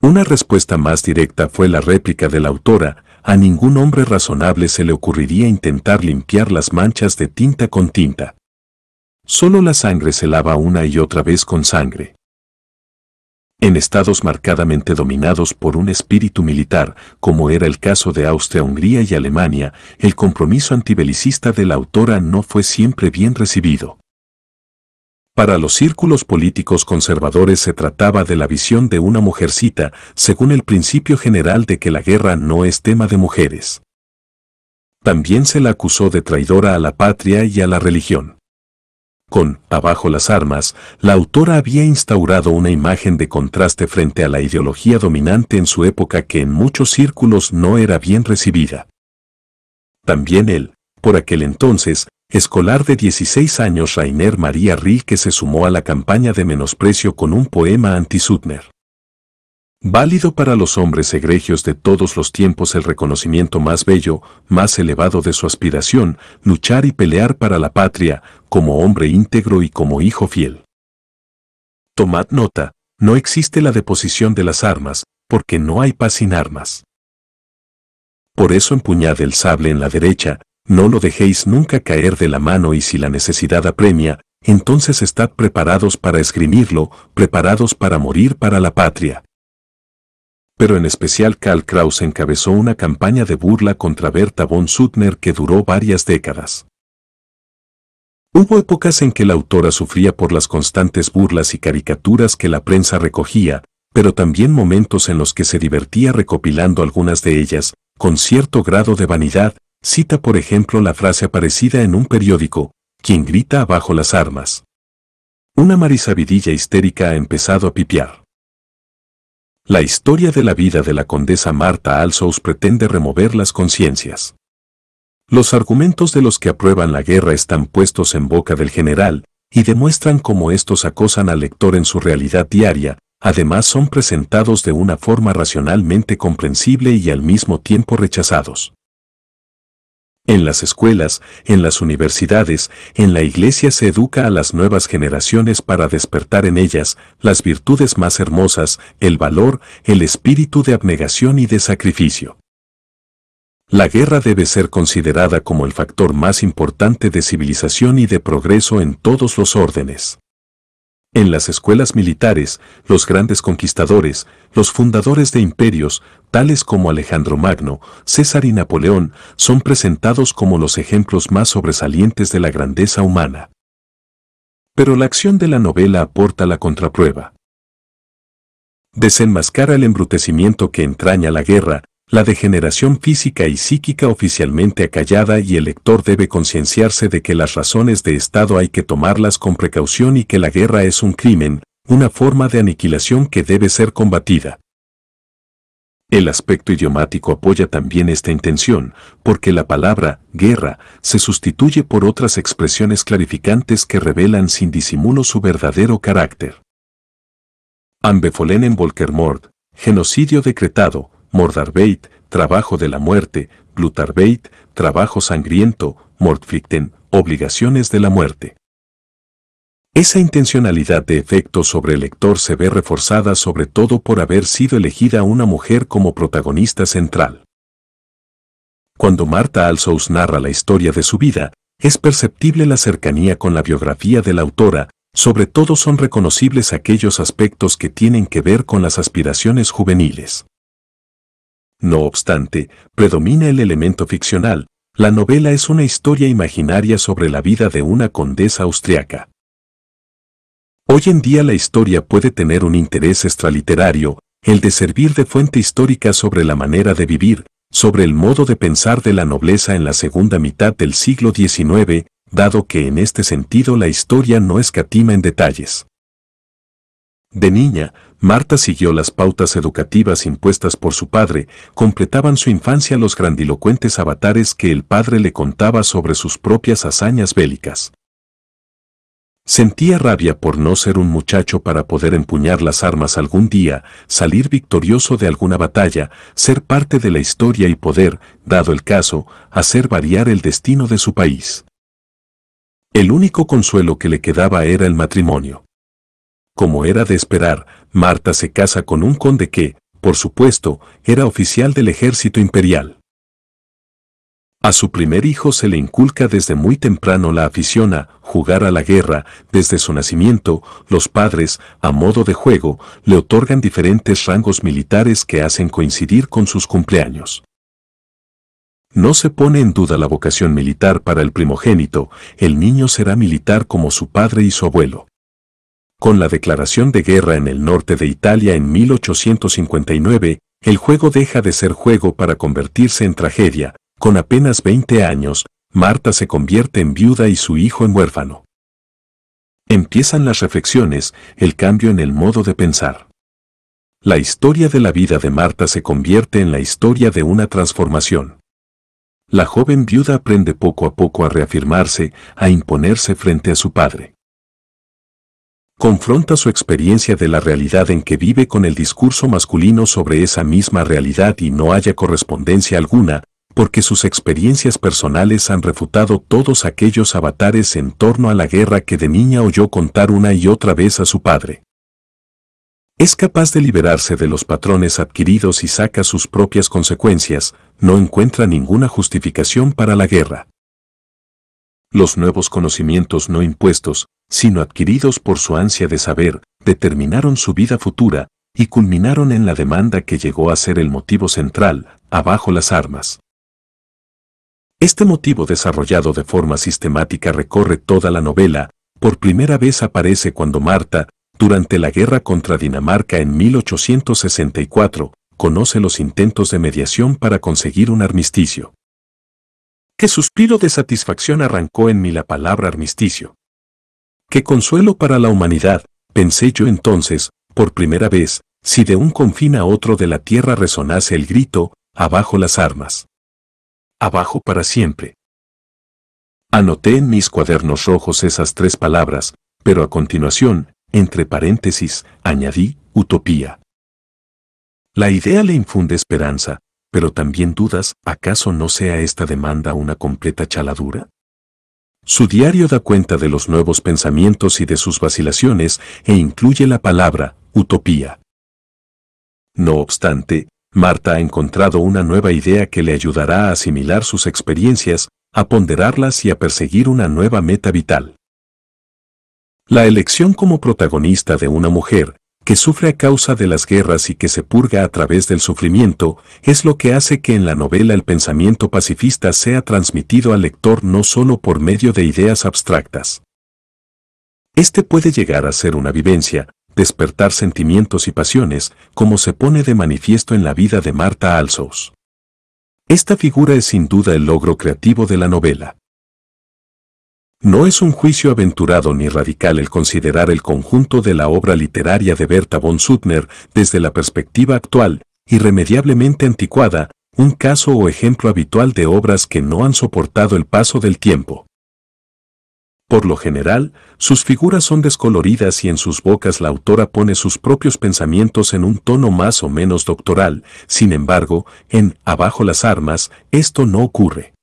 Una respuesta más directa fue la réplica de la autora, a ningún hombre razonable se le ocurriría intentar limpiar las manchas de tinta con tinta. Solo la sangre se lava una y otra vez con sangre. En estados marcadamente dominados por un espíritu militar, como era el caso de Austria-Hungría y Alemania, el compromiso antibelicista de la autora no fue siempre bien recibido. Para los círculos políticos conservadores se trataba de la visión de una mujercita, según el principio general de que la guerra no es tema de mujeres. También se la acusó de traidora a la patria y a la religión. Con Abajo las armas, la autora había instaurado una imagen de contraste frente a la ideología dominante en su época que en muchos círculos no era bien recibida. También él, por aquel entonces, escolar de 16 años Rainer María Rilke se sumó a la campaña de menosprecio con un poema anti Válido para los hombres egregios de todos los tiempos el reconocimiento más bello, más elevado de su aspiración, luchar y pelear para la patria, como hombre íntegro y como hijo fiel. Tomad nota, no existe la deposición de las armas, porque no hay paz sin armas. Por eso empuñad el sable en la derecha, no lo dejéis nunca caer de la mano y si la necesidad apremia, entonces estad preparados para esgrimirlo, preparados para morir para la patria pero en especial Karl Kraus encabezó una campaña de burla contra Berta von Suttner que duró varias décadas. Hubo épocas en que la autora sufría por las constantes burlas y caricaturas que la prensa recogía, pero también momentos en los que se divertía recopilando algunas de ellas, con cierto grado de vanidad, cita por ejemplo la frase aparecida en un periódico, quien grita abajo las armas. Una marisabidilla histérica ha empezado a pipiar. La historia de la vida de la condesa Marta Alsous pretende remover las conciencias. Los argumentos de los que aprueban la guerra están puestos en boca del general, y demuestran cómo estos acosan al lector en su realidad diaria, además son presentados de una forma racionalmente comprensible y al mismo tiempo rechazados. En las escuelas, en las universidades, en la iglesia se educa a las nuevas generaciones para despertar en ellas las virtudes más hermosas, el valor, el espíritu de abnegación y de sacrificio. La guerra debe ser considerada como el factor más importante de civilización y de progreso en todos los órdenes. En las escuelas militares, los grandes conquistadores, los fundadores de imperios, tales como Alejandro Magno, César y Napoleón, son presentados como los ejemplos más sobresalientes de la grandeza humana. Pero la acción de la novela aporta la contraprueba. Desenmascara el embrutecimiento que entraña la guerra, la degeneración física y psíquica oficialmente acallada y el lector debe concienciarse de que las razones de Estado hay que tomarlas con precaución y que la guerra es un crimen, una forma de aniquilación que debe ser combatida. El aspecto idiomático apoya también esta intención, porque la palabra guerra se sustituye por otras expresiones clarificantes que revelan sin disimulo su verdadero carácter. Ambefolen en Volkermord, genocidio decretado, Mordarbeit, trabajo de la muerte, Glutarbeit, trabajo sangriento, Mordflichten, obligaciones de la muerte. Esa intencionalidad de efecto sobre el lector se ve reforzada sobre todo por haber sido elegida una mujer como protagonista central. Cuando Marta Alsous narra la historia de su vida, es perceptible la cercanía con la biografía de la autora, sobre todo son reconocibles aquellos aspectos que tienen que ver con las aspiraciones juveniles. No obstante, predomina el elemento ficcional. La novela es una historia imaginaria sobre la vida de una condesa austriaca. Hoy en día la historia puede tener un interés extraliterario, el de servir de fuente histórica sobre la manera de vivir, sobre el modo de pensar de la nobleza en la segunda mitad del siglo XIX, dado que en este sentido la historia no escatima en detalles. De niña, Marta siguió las pautas educativas impuestas por su padre, completaban su infancia los grandilocuentes avatares que el padre le contaba sobre sus propias hazañas bélicas. Sentía rabia por no ser un muchacho para poder empuñar las armas algún día, salir victorioso de alguna batalla, ser parte de la historia y poder, dado el caso, hacer variar el destino de su país. El único consuelo que le quedaba era el matrimonio. Como era de esperar, Marta se casa con un conde que, por supuesto, era oficial del ejército imperial. A su primer hijo se le inculca desde muy temprano la afición a jugar a la guerra. Desde su nacimiento, los padres, a modo de juego, le otorgan diferentes rangos militares que hacen coincidir con sus cumpleaños. No se pone en duda la vocación militar para el primogénito, el niño será militar como su padre y su abuelo. Con la declaración de guerra en el norte de Italia en 1859, el juego deja de ser juego para convertirse en tragedia. Con apenas 20 años, Marta se convierte en viuda y su hijo en huérfano. Empiezan las reflexiones, el cambio en el modo de pensar. La historia de la vida de Marta se convierte en la historia de una transformación. La joven viuda aprende poco a poco a reafirmarse, a imponerse frente a su padre confronta su experiencia de la realidad en que vive con el discurso masculino sobre esa misma realidad y no haya correspondencia alguna, porque sus experiencias personales han refutado todos aquellos avatares en torno a la guerra que de niña oyó contar una y otra vez a su padre. Es capaz de liberarse de los patrones adquiridos y saca sus propias consecuencias, no encuentra ninguna justificación para la guerra. Los nuevos conocimientos no impuestos, sino adquiridos por su ansia de saber, determinaron su vida futura, y culminaron en la demanda que llegó a ser el motivo central, abajo las armas. Este motivo desarrollado de forma sistemática recorre toda la novela, por primera vez aparece cuando Marta, durante la guerra contra Dinamarca en 1864, conoce los intentos de mediación para conseguir un armisticio. Qué suspiro de satisfacción arrancó en mí la palabra armisticio. Qué consuelo para la humanidad, pensé yo entonces, por primera vez, si de un confín a otro de la tierra resonase el grito, abajo las armas. Abajo para siempre. Anoté en mis cuadernos rojos esas tres palabras, pero a continuación, entre paréntesis, añadí utopía. La idea le infunde esperanza, pero también dudas, ¿acaso no sea esta demanda una completa chaladura? Su diario da cuenta de los nuevos pensamientos y de sus vacilaciones e incluye la palabra utopía. No obstante, Marta ha encontrado una nueva idea que le ayudará a asimilar sus experiencias, a ponderarlas y a perseguir una nueva meta vital. La elección como protagonista de una mujer, que sufre a causa de las guerras y que se purga a través del sufrimiento, es lo que hace que en la novela el pensamiento pacifista sea transmitido al lector no solo por medio de ideas abstractas. Este puede llegar a ser una vivencia, despertar sentimientos y pasiones, como se pone de manifiesto en la vida de Marta Alsos. Esta figura es sin duda el logro creativo de la novela. No es un juicio aventurado ni radical el considerar el conjunto de la obra literaria de Berta von Suttner desde la perspectiva actual, irremediablemente anticuada, un caso o ejemplo habitual de obras que no han soportado el paso del tiempo. Por lo general, sus figuras son descoloridas y en sus bocas la autora pone sus propios pensamientos en un tono más o menos doctoral, sin embargo, en Abajo las armas, esto no ocurre.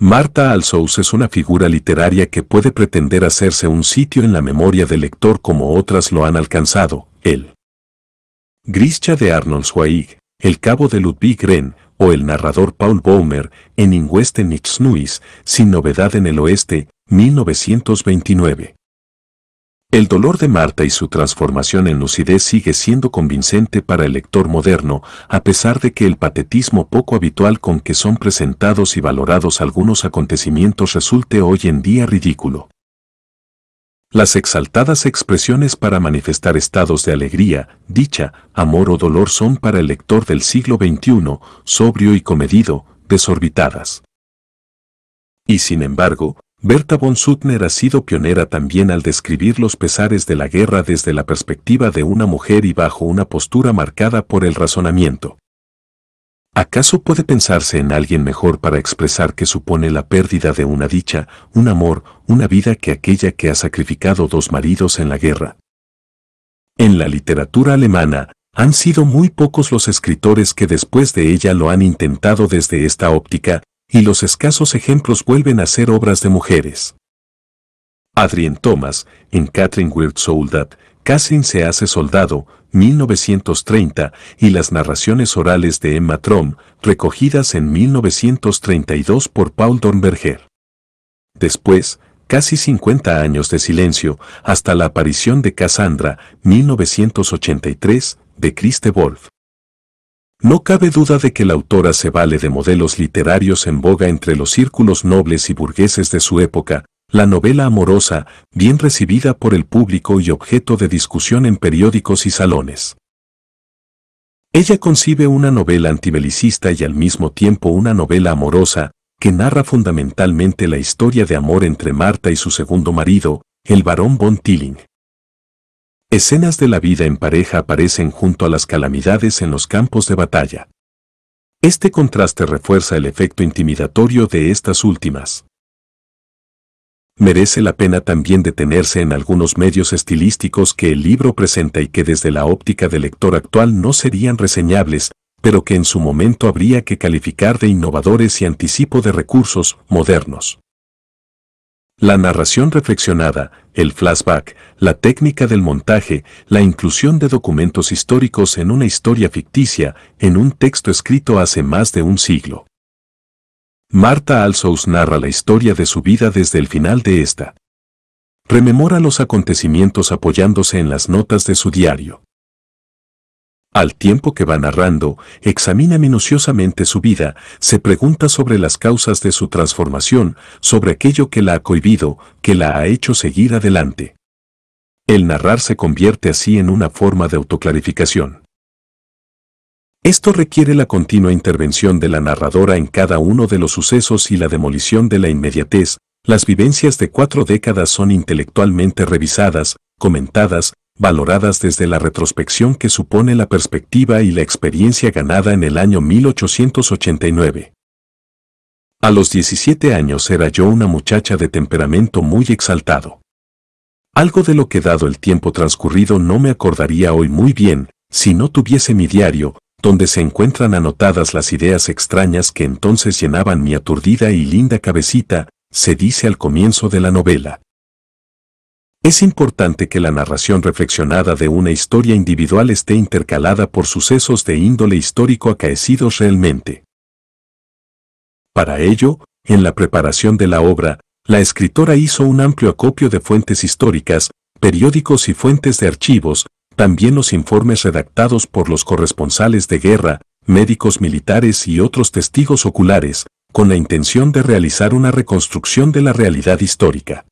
Marta Alsous es una figura literaria que puede pretender hacerse un sitio en la memoria del lector como otras lo han alcanzado, él. Grischa de Arnold Schwaig, el cabo de Ludwig Renn, o el narrador Paul Baumer, en Ingüeste Nix sin novedad en el oeste, 1929. El dolor de Marta y su transformación en lucidez sigue siendo convincente para el lector moderno, a pesar de que el patetismo poco habitual con que son presentados y valorados algunos acontecimientos resulte hoy en día ridículo. Las exaltadas expresiones para manifestar estados de alegría, dicha, amor o dolor son para el lector del siglo XXI, sobrio y comedido, desorbitadas. Y sin embargo, Berta von Suttner ha sido pionera también al describir los pesares de la guerra desde la perspectiva de una mujer y bajo una postura marcada por el razonamiento. ¿Acaso puede pensarse en alguien mejor para expresar que supone la pérdida de una dicha, un amor, una vida que aquella que ha sacrificado dos maridos en la guerra? En la literatura alemana, han sido muy pocos los escritores que después de ella lo han intentado desde esta óptica, y los escasos ejemplos vuelven a ser obras de mujeres. Adrien Thomas, en Catherine Weird Soldat, Catherine se hace soldado, 1930, y las narraciones orales de Emma Trom, recogidas en 1932 por Paul Dornberger. Después, casi 50 años de silencio, hasta la aparición de Cassandra, 1983, de Christe Wolff. No cabe duda de que la autora se vale de modelos literarios en boga entre los círculos nobles y burgueses de su época, la novela amorosa, bien recibida por el público y objeto de discusión en periódicos y salones. Ella concibe una novela antibelicista y al mismo tiempo una novela amorosa, que narra fundamentalmente la historia de amor entre Marta y su segundo marido, el barón von Tilling. Escenas de la vida en pareja aparecen junto a las calamidades en los campos de batalla. Este contraste refuerza el efecto intimidatorio de estas últimas. Merece la pena también detenerse en algunos medios estilísticos que el libro presenta y que desde la óptica del lector actual no serían reseñables, pero que en su momento habría que calificar de innovadores y anticipo de recursos modernos. La narración reflexionada, el flashback, la técnica del montaje, la inclusión de documentos históricos en una historia ficticia, en un texto escrito hace más de un siglo. Marta Alsous narra la historia de su vida desde el final de esta. Rememora los acontecimientos apoyándose en las notas de su diario. Al tiempo que va narrando, examina minuciosamente su vida, se pregunta sobre las causas de su transformación, sobre aquello que la ha cohibido, que la ha hecho seguir adelante. El narrar se convierte así en una forma de autoclarificación. Esto requiere la continua intervención de la narradora en cada uno de los sucesos y la demolición de la inmediatez. Las vivencias de cuatro décadas son intelectualmente revisadas, comentadas, valoradas desde la retrospección que supone la perspectiva y la experiencia ganada en el año 1889. A los 17 años era yo una muchacha de temperamento muy exaltado. Algo de lo que dado el tiempo transcurrido no me acordaría hoy muy bien, si no tuviese mi diario, donde se encuentran anotadas las ideas extrañas que entonces llenaban mi aturdida y linda cabecita, se dice al comienzo de la novela. Es importante que la narración reflexionada de una historia individual esté intercalada por sucesos de índole histórico acaecidos realmente. Para ello, en la preparación de la obra, la escritora hizo un amplio acopio de fuentes históricas, periódicos y fuentes de archivos, también los informes redactados por los corresponsales de guerra, médicos militares y otros testigos oculares, con la intención de realizar una reconstrucción de la realidad histórica.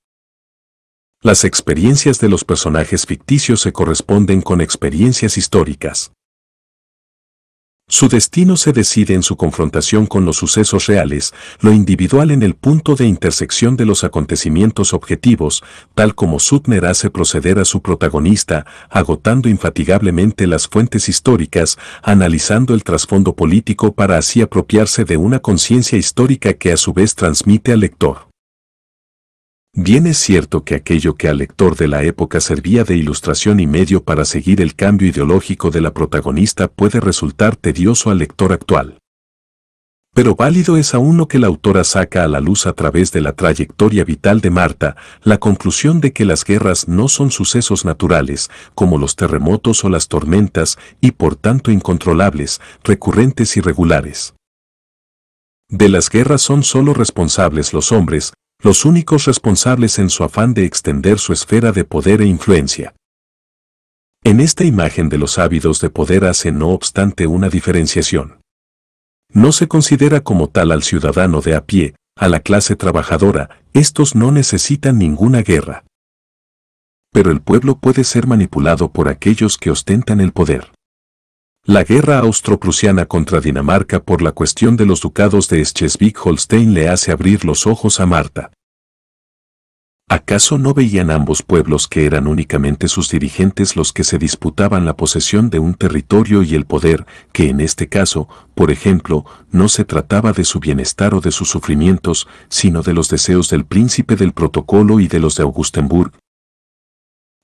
Las experiencias de los personajes ficticios se corresponden con experiencias históricas. Su destino se decide en su confrontación con los sucesos reales, lo individual en el punto de intersección de los acontecimientos objetivos, tal como Sutner hace proceder a su protagonista, agotando infatigablemente las fuentes históricas, analizando el trasfondo político para así apropiarse de una conciencia histórica que a su vez transmite al lector. Bien es cierto que aquello que al lector de la época servía de ilustración y medio para seguir el cambio ideológico de la protagonista puede resultar tedioso al lector actual. Pero válido es aún lo que la autora saca a la luz a través de la trayectoria vital de Marta, la conclusión de que las guerras no son sucesos naturales, como los terremotos o las tormentas, y por tanto incontrolables, recurrentes y regulares. De las guerras son sólo responsables los hombres, los únicos responsables en su afán de extender su esfera de poder e influencia. En esta imagen de los ávidos de poder hace no obstante una diferenciación. No se considera como tal al ciudadano de a pie, a la clase trabajadora, estos no necesitan ninguna guerra. Pero el pueblo puede ser manipulado por aquellos que ostentan el poder. La guerra austroprusiana contra Dinamarca por la cuestión de los ducados de Schleswig-Holstein le hace abrir los ojos a Marta. ¿Acaso no veían ambos pueblos que eran únicamente sus dirigentes los que se disputaban la posesión de un territorio y el poder, que en este caso, por ejemplo, no se trataba de su bienestar o de sus sufrimientos, sino de los deseos del príncipe del protocolo y de los de Augustenburg?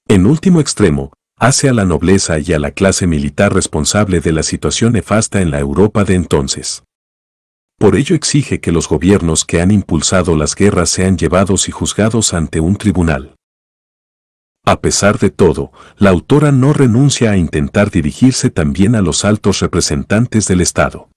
En último extremo, hace a la nobleza y a la clase militar responsable de la situación nefasta en la Europa de entonces. Por ello exige que los gobiernos que han impulsado las guerras sean llevados y juzgados ante un tribunal. A pesar de todo, la autora no renuncia a intentar dirigirse también a los altos representantes del Estado.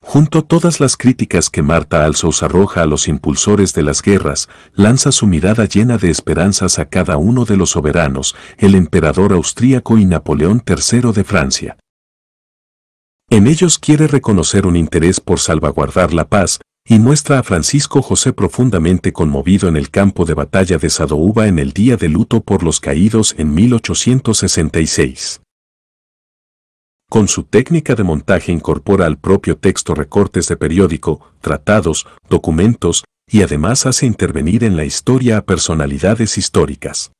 Junto a todas las críticas que Marta Alsos arroja a los impulsores de las guerras, lanza su mirada llena de esperanzas a cada uno de los soberanos, el emperador austríaco y Napoleón III de Francia. En ellos quiere reconocer un interés por salvaguardar la paz, y muestra a Francisco José profundamente conmovido en el campo de batalla de Sadoúba en el día de luto por los caídos en 1866. Con su técnica de montaje incorpora al propio texto recortes de periódico, tratados, documentos, y además hace intervenir en la historia a personalidades históricas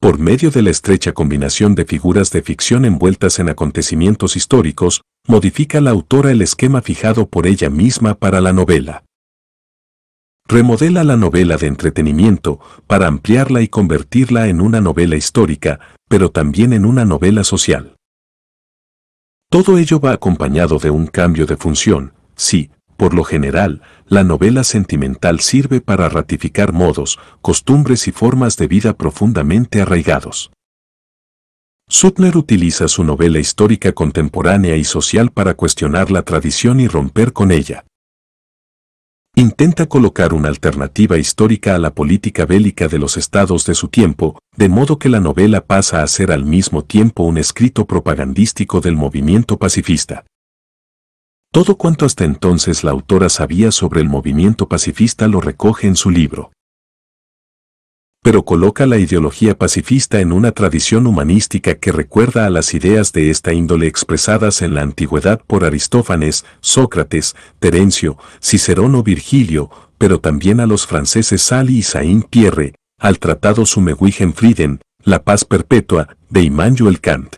por medio de la estrecha combinación de figuras de ficción envueltas en acontecimientos históricos, modifica la autora el esquema fijado por ella misma para la novela. Remodela la novela de entretenimiento para ampliarla y convertirla en una novela histórica, pero también en una novela social. Todo ello va acompañado de un cambio de función, sí, por lo general, la novela sentimental sirve para ratificar modos, costumbres y formas de vida profundamente arraigados. Suttner utiliza su novela histórica contemporánea y social para cuestionar la tradición y romper con ella. Intenta colocar una alternativa histórica a la política bélica de los estados de su tiempo, de modo que la novela pasa a ser al mismo tiempo un escrito propagandístico del movimiento pacifista. Todo cuanto hasta entonces la autora sabía sobre el movimiento pacifista lo recoge en su libro. Pero coloca la ideología pacifista en una tradición humanística que recuerda a las ideas de esta índole expresadas en la antigüedad por Aristófanes, Sócrates, Terencio, Cicerón o Virgilio, pero también a los franceses Sali y Saint-Pierre, al tratado Sumewigen Frieden, La paz perpetua, de Immanuel Kant.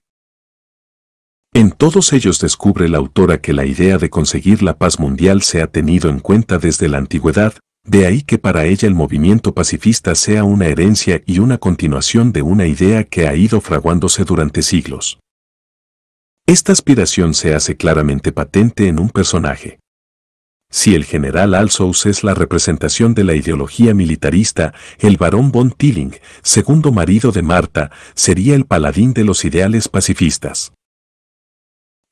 En todos ellos descubre la autora que la idea de conseguir la paz mundial se ha tenido en cuenta desde la antigüedad, de ahí que para ella el movimiento pacifista sea una herencia y una continuación de una idea que ha ido fraguándose durante siglos. Esta aspiración se hace claramente patente en un personaje. Si el general Alsous es la representación de la ideología militarista, el barón von Tilling, segundo marido de Marta, sería el paladín de los ideales pacifistas.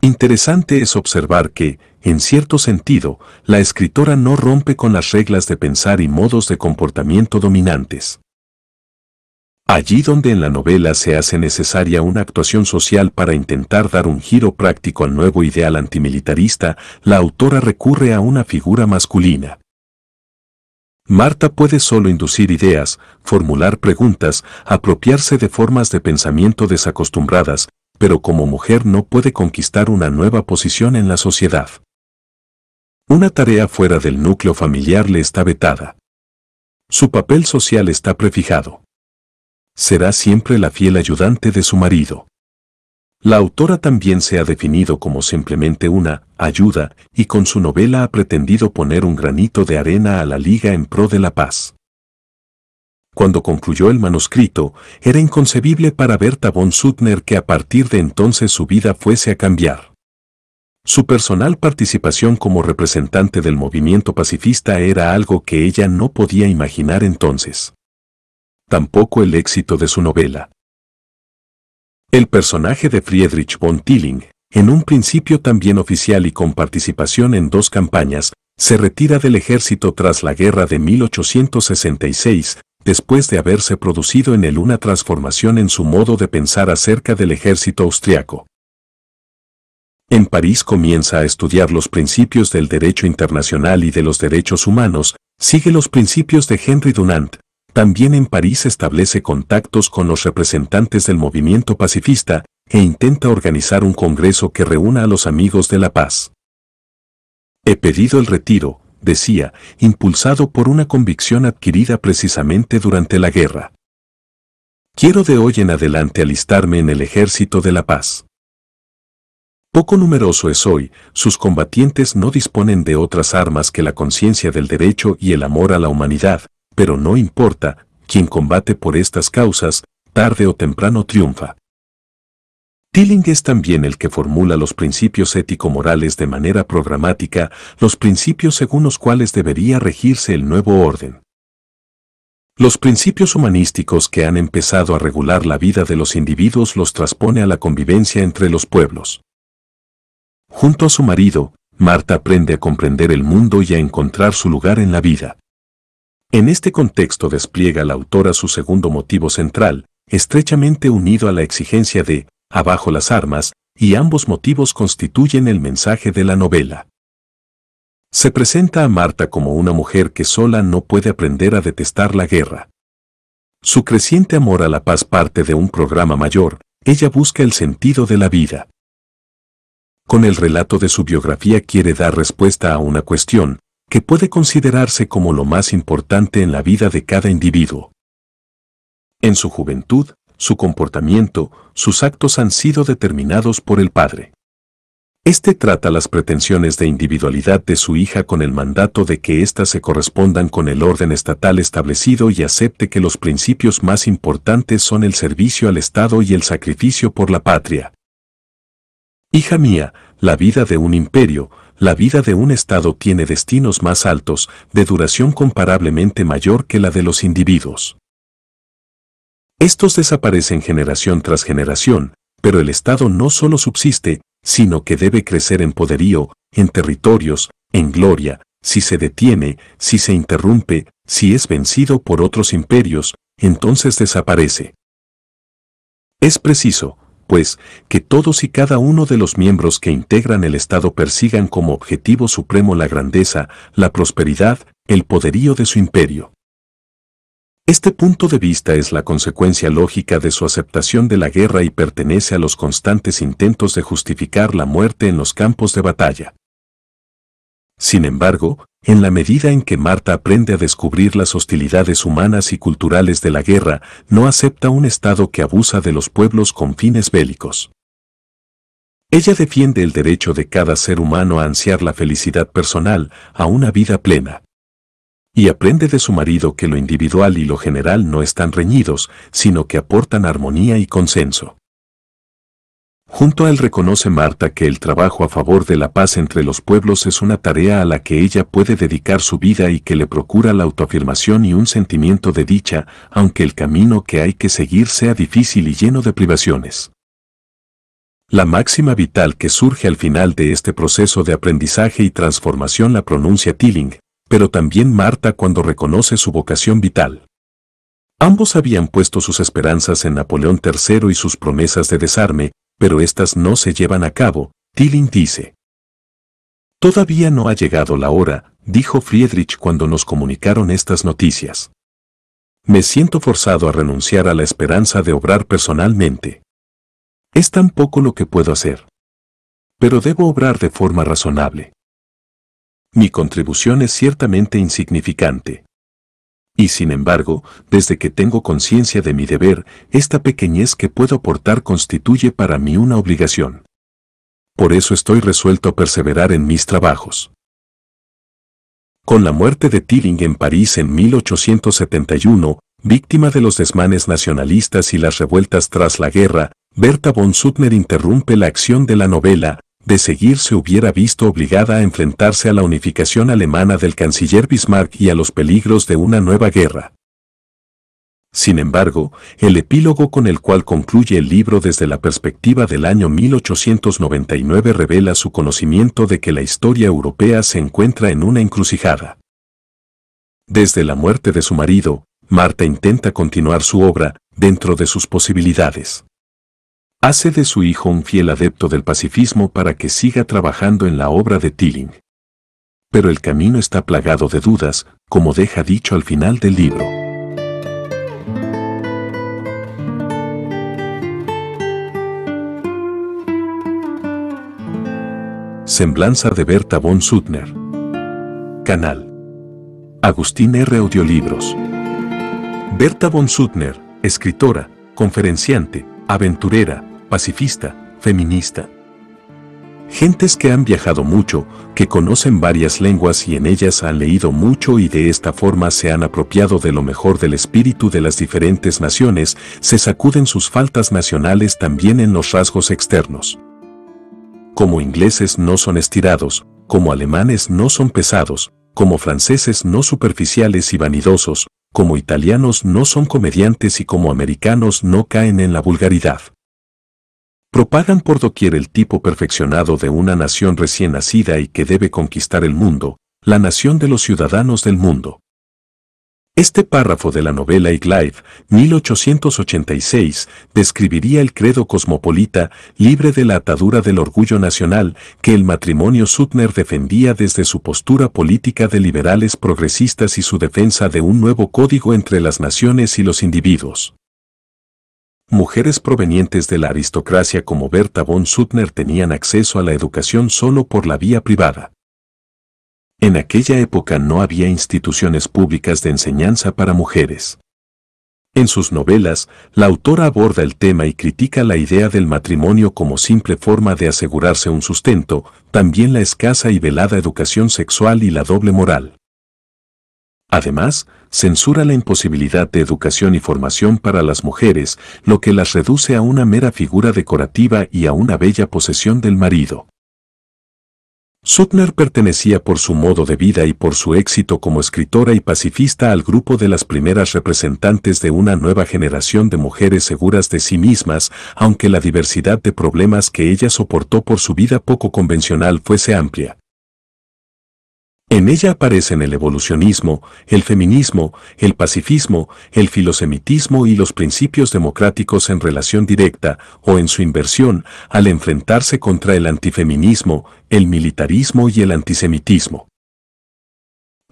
Interesante es observar que, en cierto sentido, la escritora no rompe con las reglas de pensar y modos de comportamiento dominantes. Allí donde en la novela se hace necesaria una actuación social para intentar dar un giro práctico al nuevo ideal antimilitarista, la autora recurre a una figura masculina. Marta puede solo inducir ideas, formular preguntas, apropiarse de formas de pensamiento desacostumbradas, pero como mujer no puede conquistar una nueva posición en la sociedad. Una tarea fuera del núcleo familiar le está vetada. Su papel social está prefijado. Será siempre la fiel ayudante de su marido. La autora también se ha definido como simplemente una ayuda y con su novela ha pretendido poner un granito de arena a la Liga en pro de la paz. Cuando concluyó el manuscrito, era inconcebible para Berta von Suttner que a partir de entonces su vida fuese a cambiar. Su personal participación como representante del movimiento pacifista era algo que ella no podía imaginar entonces. Tampoco el éxito de su novela. El personaje de Friedrich von Tilling, en un principio también oficial y con participación en dos campañas, se retira del ejército tras la guerra de 1866, después de haberse producido en él una transformación en su modo de pensar acerca del ejército austriaco. En París comienza a estudiar los principios del derecho internacional y de los derechos humanos, sigue los principios de Henry Dunant. También en París establece contactos con los representantes del movimiento pacifista e intenta organizar un congreso que reúna a los amigos de la paz. He pedido el retiro, decía, impulsado por una convicción adquirida precisamente durante la guerra. Quiero de hoy en adelante alistarme en el ejército de la paz. Poco numeroso es hoy, sus combatientes no disponen de otras armas que la conciencia del derecho y el amor a la humanidad, pero no importa, quien combate por estas causas, tarde o temprano triunfa. Tilling es también el que formula los principios ético-morales de manera programática, los principios según los cuales debería regirse el nuevo orden. Los principios humanísticos que han empezado a regular la vida de los individuos los transpone a la convivencia entre los pueblos. Junto a su marido, Marta aprende a comprender el mundo y a encontrar su lugar en la vida. En este contexto despliega la autora su segundo motivo central, estrechamente unido a la exigencia de abajo las armas, y ambos motivos constituyen el mensaje de la novela. Se presenta a Marta como una mujer que sola no puede aprender a detestar la guerra. Su creciente amor a la paz parte de un programa mayor, ella busca el sentido de la vida. Con el relato de su biografía quiere dar respuesta a una cuestión, que puede considerarse como lo más importante en la vida de cada individuo. En su juventud, su comportamiento, sus actos han sido determinados por el padre. Este trata las pretensiones de individualidad de su hija con el mandato de que éstas se correspondan con el orden estatal establecido y acepte que los principios más importantes son el servicio al Estado y el sacrificio por la patria. Hija mía, la vida de un imperio, la vida de un Estado tiene destinos más altos, de duración comparablemente mayor que la de los individuos. Estos desaparecen generación tras generación, pero el Estado no solo subsiste, sino que debe crecer en poderío, en territorios, en gloria, si se detiene, si se interrumpe, si es vencido por otros imperios, entonces desaparece. Es preciso, pues, que todos y cada uno de los miembros que integran el Estado persigan como objetivo supremo la grandeza, la prosperidad, el poderío de su imperio. Este punto de vista es la consecuencia lógica de su aceptación de la guerra y pertenece a los constantes intentos de justificar la muerte en los campos de batalla. Sin embargo, en la medida en que Marta aprende a descubrir las hostilidades humanas y culturales de la guerra, no acepta un Estado que abusa de los pueblos con fines bélicos. Ella defiende el derecho de cada ser humano a ansiar la felicidad personal, a una vida plena y aprende de su marido que lo individual y lo general no están reñidos, sino que aportan armonía y consenso. Junto a él reconoce Marta que el trabajo a favor de la paz entre los pueblos es una tarea a la que ella puede dedicar su vida y que le procura la autoafirmación y un sentimiento de dicha, aunque el camino que hay que seguir sea difícil y lleno de privaciones. La máxima vital que surge al final de este proceso de aprendizaje y transformación la pronuncia Tilling, pero también Marta cuando reconoce su vocación vital. Ambos habían puesto sus esperanzas en Napoleón III y sus promesas de desarme, pero estas no se llevan a cabo, Tilling dice. Todavía no ha llegado la hora, dijo Friedrich cuando nos comunicaron estas noticias. Me siento forzado a renunciar a la esperanza de obrar personalmente. Es tan poco lo que puedo hacer. Pero debo obrar de forma razonable mi contribución es ciertamente insignificante. Y sin embargo, desde que tengo conciencia de mi deber, esta pequeñez que puedo aportar constituye para mí una obligación. Por eso estoy resuelto a perseverar en mis trabajos. Con la muerte de Tilling en París en 1871, víctima de los desmanes nacionalistas y las revueltas tras la guerra, Berta von Suttner interrumpe la acción de la novela, de seguir se hubiera visto obligada a enfrentarse a la unificación alemana del canciller Bismarck y a los peligros de una nueva guerra. Sin embargo, el epílogo con el cual concluye el libro desde la perspectiva del año 1899 revela su conocimiento de que la historia europea se encuentra en una encrucijada. Desde la muerte de su marido, Marta intenta continuar su obra, dentro de sus posibilidades. Hace de su hijo un fiel adepto del pacifismo para que siga trabajando en la obra de Tilling. Pero el camino está plagado de dudas, como deja dicho al final del libro. Semblanza de Berta von Suttner. Canal. Agustín R. Audiolibros. Berta von Suttner, escritora, conferenciante, aventurera, pacifista, feminista. Gentes que han viajado mucho, que conocen varias lenguas y en ellas han leído mucho y de esta forma se han apropiado de lo mejor del espíritu de las diferentes naciones, se sacuden sus faltas nacionales también en los rasgos externos. Como ingleses no son estirados, como alemanes no son pesados, como franceses no superficiales y vanidosos, como italianos no son comediantes y como americanos no caen en la vulgaridad. Propagan por doquier el tipo perfeccionado de una nación recién nacida y que debe conquistar el mundo, la nación de los ciudadanos del mundo. Este párrafo de la novela Ig 1886, describiría el credo cosmopolita, libre de la atadura del orgullo nacional, que el matrimonio Sutner defendía desde su postura política de liberales progresistas y su defensa de un nuevo código entre las naciones y los individuos. Mujeres provenientes de la aristocracia como Berta von Sutner tenían acceso a la educación solo por la vía privada. En aquella época no había instituciones públicas de enseñanza para mujeres. En sus novelas, la autora aborda el tema y critica la idea del matrimonio como simple forma de asegurarse un sustento, también la escasa y velada educación sexual y la doble moral. Además, censura la imposibilidad de educación y formación para las mujeres, lo que las reduce a una mera figura decorativa y a una bella posesión del marido. Suttner pertenecía por su modo de vida y por su éxito como escritora y pacifista al grupo de las primeras representantes de una nueva generación de mujeres seguras de sí mismas, aunque la diversidad de problemas que ella soportó por su vida poco convencional fuese amplia. En ella aparecen el evolucionismo, el feminismo, el pacifismo, el filosemitismo y los principios democráticos en relación directa o en su inversión al enfrentarse contra el antifeminismo, el militarismo y el antisemitismo.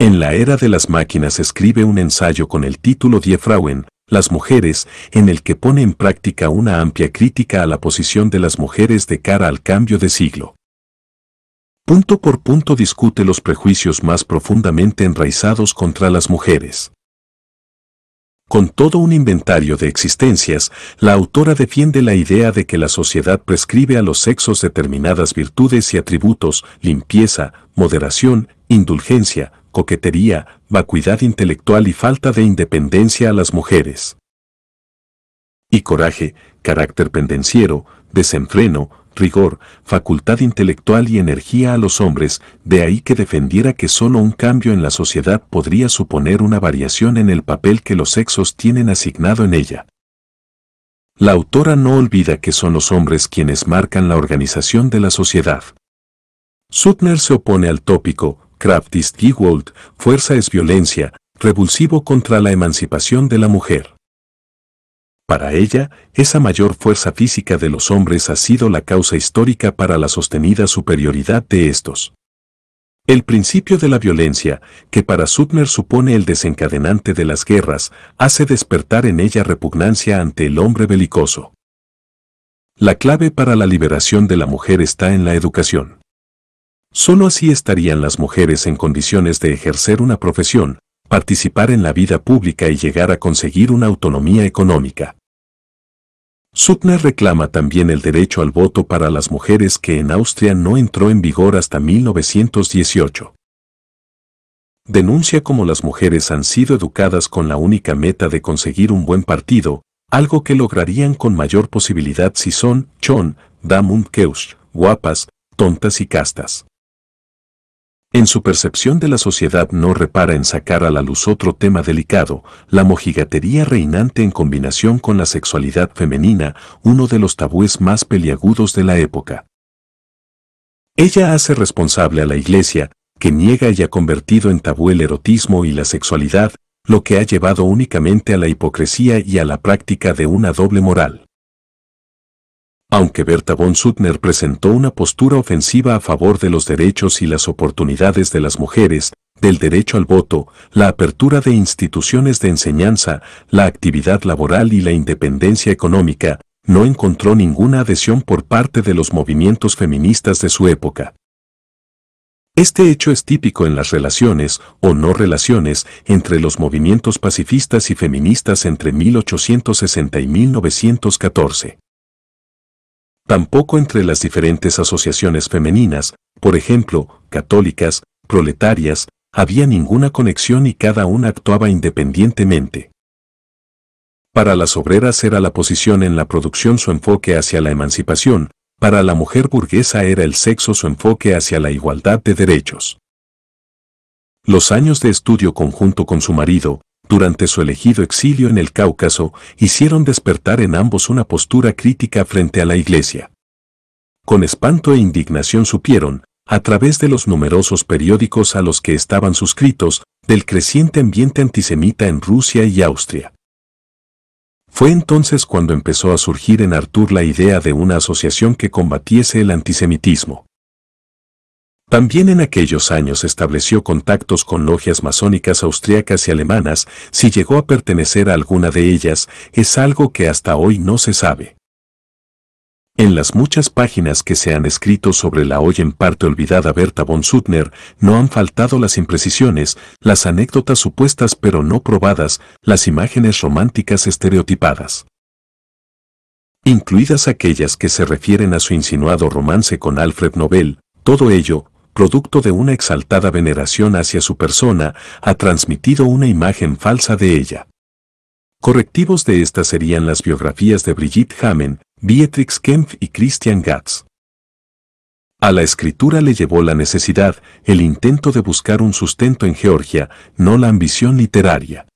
En la era de las máquinas escribe un ensayo con el título Die Frauen, las mujeres, en el que pone en práctica una amplia crítica a la posición de las mujeres de cara al cambio de siglo punto por punto discute los prejuicios más profundamente enraizados contra las mujeres. Con todo un inventario de existencias, la autora defiende la idea de que la sociedad prescribe a los sexos determinadas virtudes y atributos, limpieza, moderación, indulgencia, coquetería, vacuidad intelectual y falta de independencia a las mujeres. Y coraje, carácter pendenciero, desenfreno, rigor, facultad intelectual y energía a los hombres, de ahí que defendiera que solo un cambio en la sociedad podría suponer una variación en el papel que los sexos tienen asignado en ella. La autora no olvida que son los hombres quienes marcan la organización de la sociedad. Sutner se opone al tópico, ist Gewalt, fuerza es violencia, revulsivo contra la emancipación de la mujer. Para ella, esa mayor fuerza física de los hombres ha sido la causa histórica para la sostenida superioridad de estos. El principio de la violencia, que para Sutner supone el desencadenante de las guerras, hace despertar en ella repugnancia ante el hombre belicoso. La clave para la liberación de la mujer está en la educación. Solo así estarían las mujeres en condiciones de ejercer una profesión, participar en la vida pública y llegar a conseguir una autonomía económica. Suttner reclama también el derecho al voto para las mujeres que en Austria no entró en vigor hasta 1918. Denuncia cómo las mujeres han sido educadas con la única meta de conseguir un buen partido, algo que lograrían con mayor posibilidad si son, chon, damund guapas, tontas y castas. En su percepción de la sociedad no repara en sacar a la luz otro tema delicado, la mojigatería reinante en combinación con la sexualidad femenina, uno de los tabúes más peliagudos de la época. Ella hace responsable a la Iglesia, que niega y ha convertido en tabú el erotismo y la sexualidad, lo que ha llevado únicamente a la hipocresía y a la práctica de una doble moral. Aunque Berta von Suttner presentó una postura ofensiva a favor de los derechos y las oportunidades de las mujeres, del derecho al voto, la apertura de instituciones de enseñanza, la actividad laboral y la independencia económica, no encontró ninguna adhesión por parte de los movimientos feministas de su época. Este hecho es típico en las relaciones o no relaciones entre los movimientos pacifistas y feministas entre 1860 y 1914 tampoco entre las diferentes asociaciones femeninas, por ejemplo, católicas, proletarias, había ninguna conexión y cada una actuaba independientemente. Para las obreras era la posición en la producción su enfoque hacia la emancipación, para la mujer burguesa era el sexo su enfoque hacia la igualdad de derechos. Los años de estudio conjunto con su marido, durante su elegido exilio en el Cáucaso, hicieron despertar en ambos una postura crítica frente a la Iglesia. Con espanto e indignación supieron, a través de los numerosos periódicos a los que estaban suscritos, del creciente ambiente antisemita en Rusia y Austria. Fue entonces cuando empezó a surgir en Artur la idea de una asociación que combatiese el antisemitismo. También en aquellos años estableció contactos con logias masónicas austriacas y alemanas, si llegó a pertenecer a alguna de ellas, es algo que hasta hoy no se sabe. En las muchas páginas que se han escrito sobre la hoy en parte olvidada Berta von Suttner, no han faltado las imprecisiones, las anécdotas supuestas pero no probadas, las imágenes románticas estereotipadas. Incluidas aquellas que se refieren a su insinuado romance con Alfred Nobel, todo ello, producto de una exaltada veneración hacia su persona, ha transmitido una imagen falsa de ella. Correctivos de esta serían las biografías de Brigitte Hamen, Beatrix Kempf y Christian Gatz. A la escritura le llevó la necesidad, el intento de buscar un sustento en Georgia, no la ambición literaria.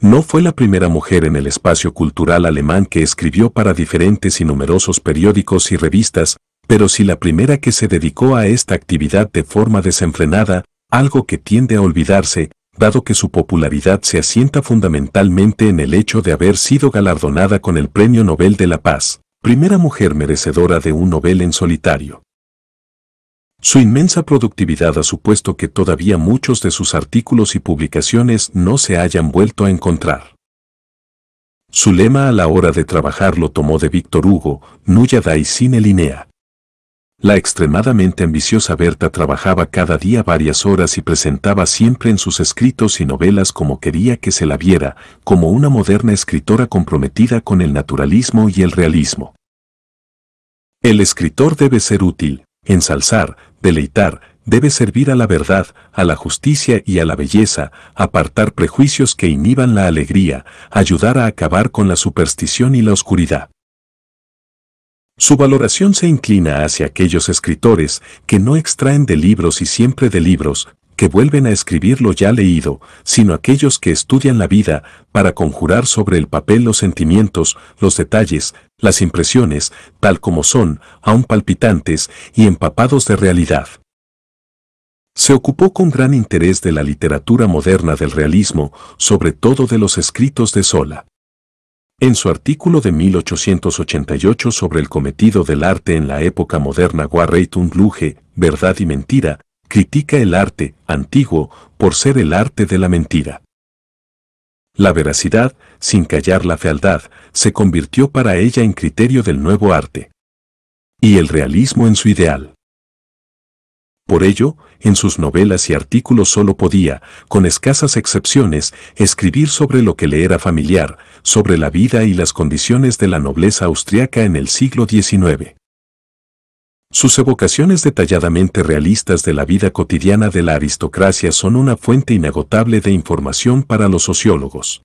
No fue la primera mujer en el espacio cultural alemán que escribió para diferentes y numerosos periódicos y revistas, pero si la primera que se dedicó a esta actividad de forma desenfrenada, algo que tiende a olvidarse, dado que su popularidad se asienta fundamentalmente en el hecho de haber sido galardonada con el Premio Nobel de la Paz, primera mujer merecedora de un Nobel en solitario. Su inmensa productividad ha supuesto que todavía muchos de sus artículos y publicaciones no se hayan vuelto a encontrar. Su lema a la hora de trabajar lo tomó de Víctor Hugo, y Cine Linea. La extremadamente ambiciosa Berta trabajaba cada día varias horas y presentaba siempre en sus escritos y novelas como quería que se la viera, como una moderna escritora comprometida con el naturalismo y el realismo. El escritor debe ser útil, ensalzar, deleitar, debe servir a la verdad, a la justicia y a la belleza, apartar prejuicios que inhiban la alegría, ayudar a acabar con la superstición y la oscuridad. Su valoración se inclina hacia aquellos escritores que no extraen de libros y siempre de libros, que vuelven a escribir lo ya leído, sino aquellos que estudian la vida para conjurar sobre el papel los sentimientos, los detalles, las impresiones, tal como son, aún palpitantes y empapados de realidad. Se ocupó con gran interés de la literatura moderna del realismo, sobre todo de los escritos de Sola. En su artículo de 1888 sobre el cometido del arte en la época moderna, Warreyton Luge, Verdad y Mentira, critica el arte antiguo por ser el arte de la mentira. La veracidad, sin callar la fealdad, se convirtió para ella en criterio del nuevo arte. Y el realismo en su ideal. Por ello, en sus novelas y artículos solo podía, con escasas excepciones, escribir sobre lo que le era familiar, sobre la vida y las condiciones de la nobleza austriaca en el siglo XIX. Sus evocaciones detalladamente realistas de la vida cotidiana de la aristocracia son una fuente inagotable de información para los sociólogos.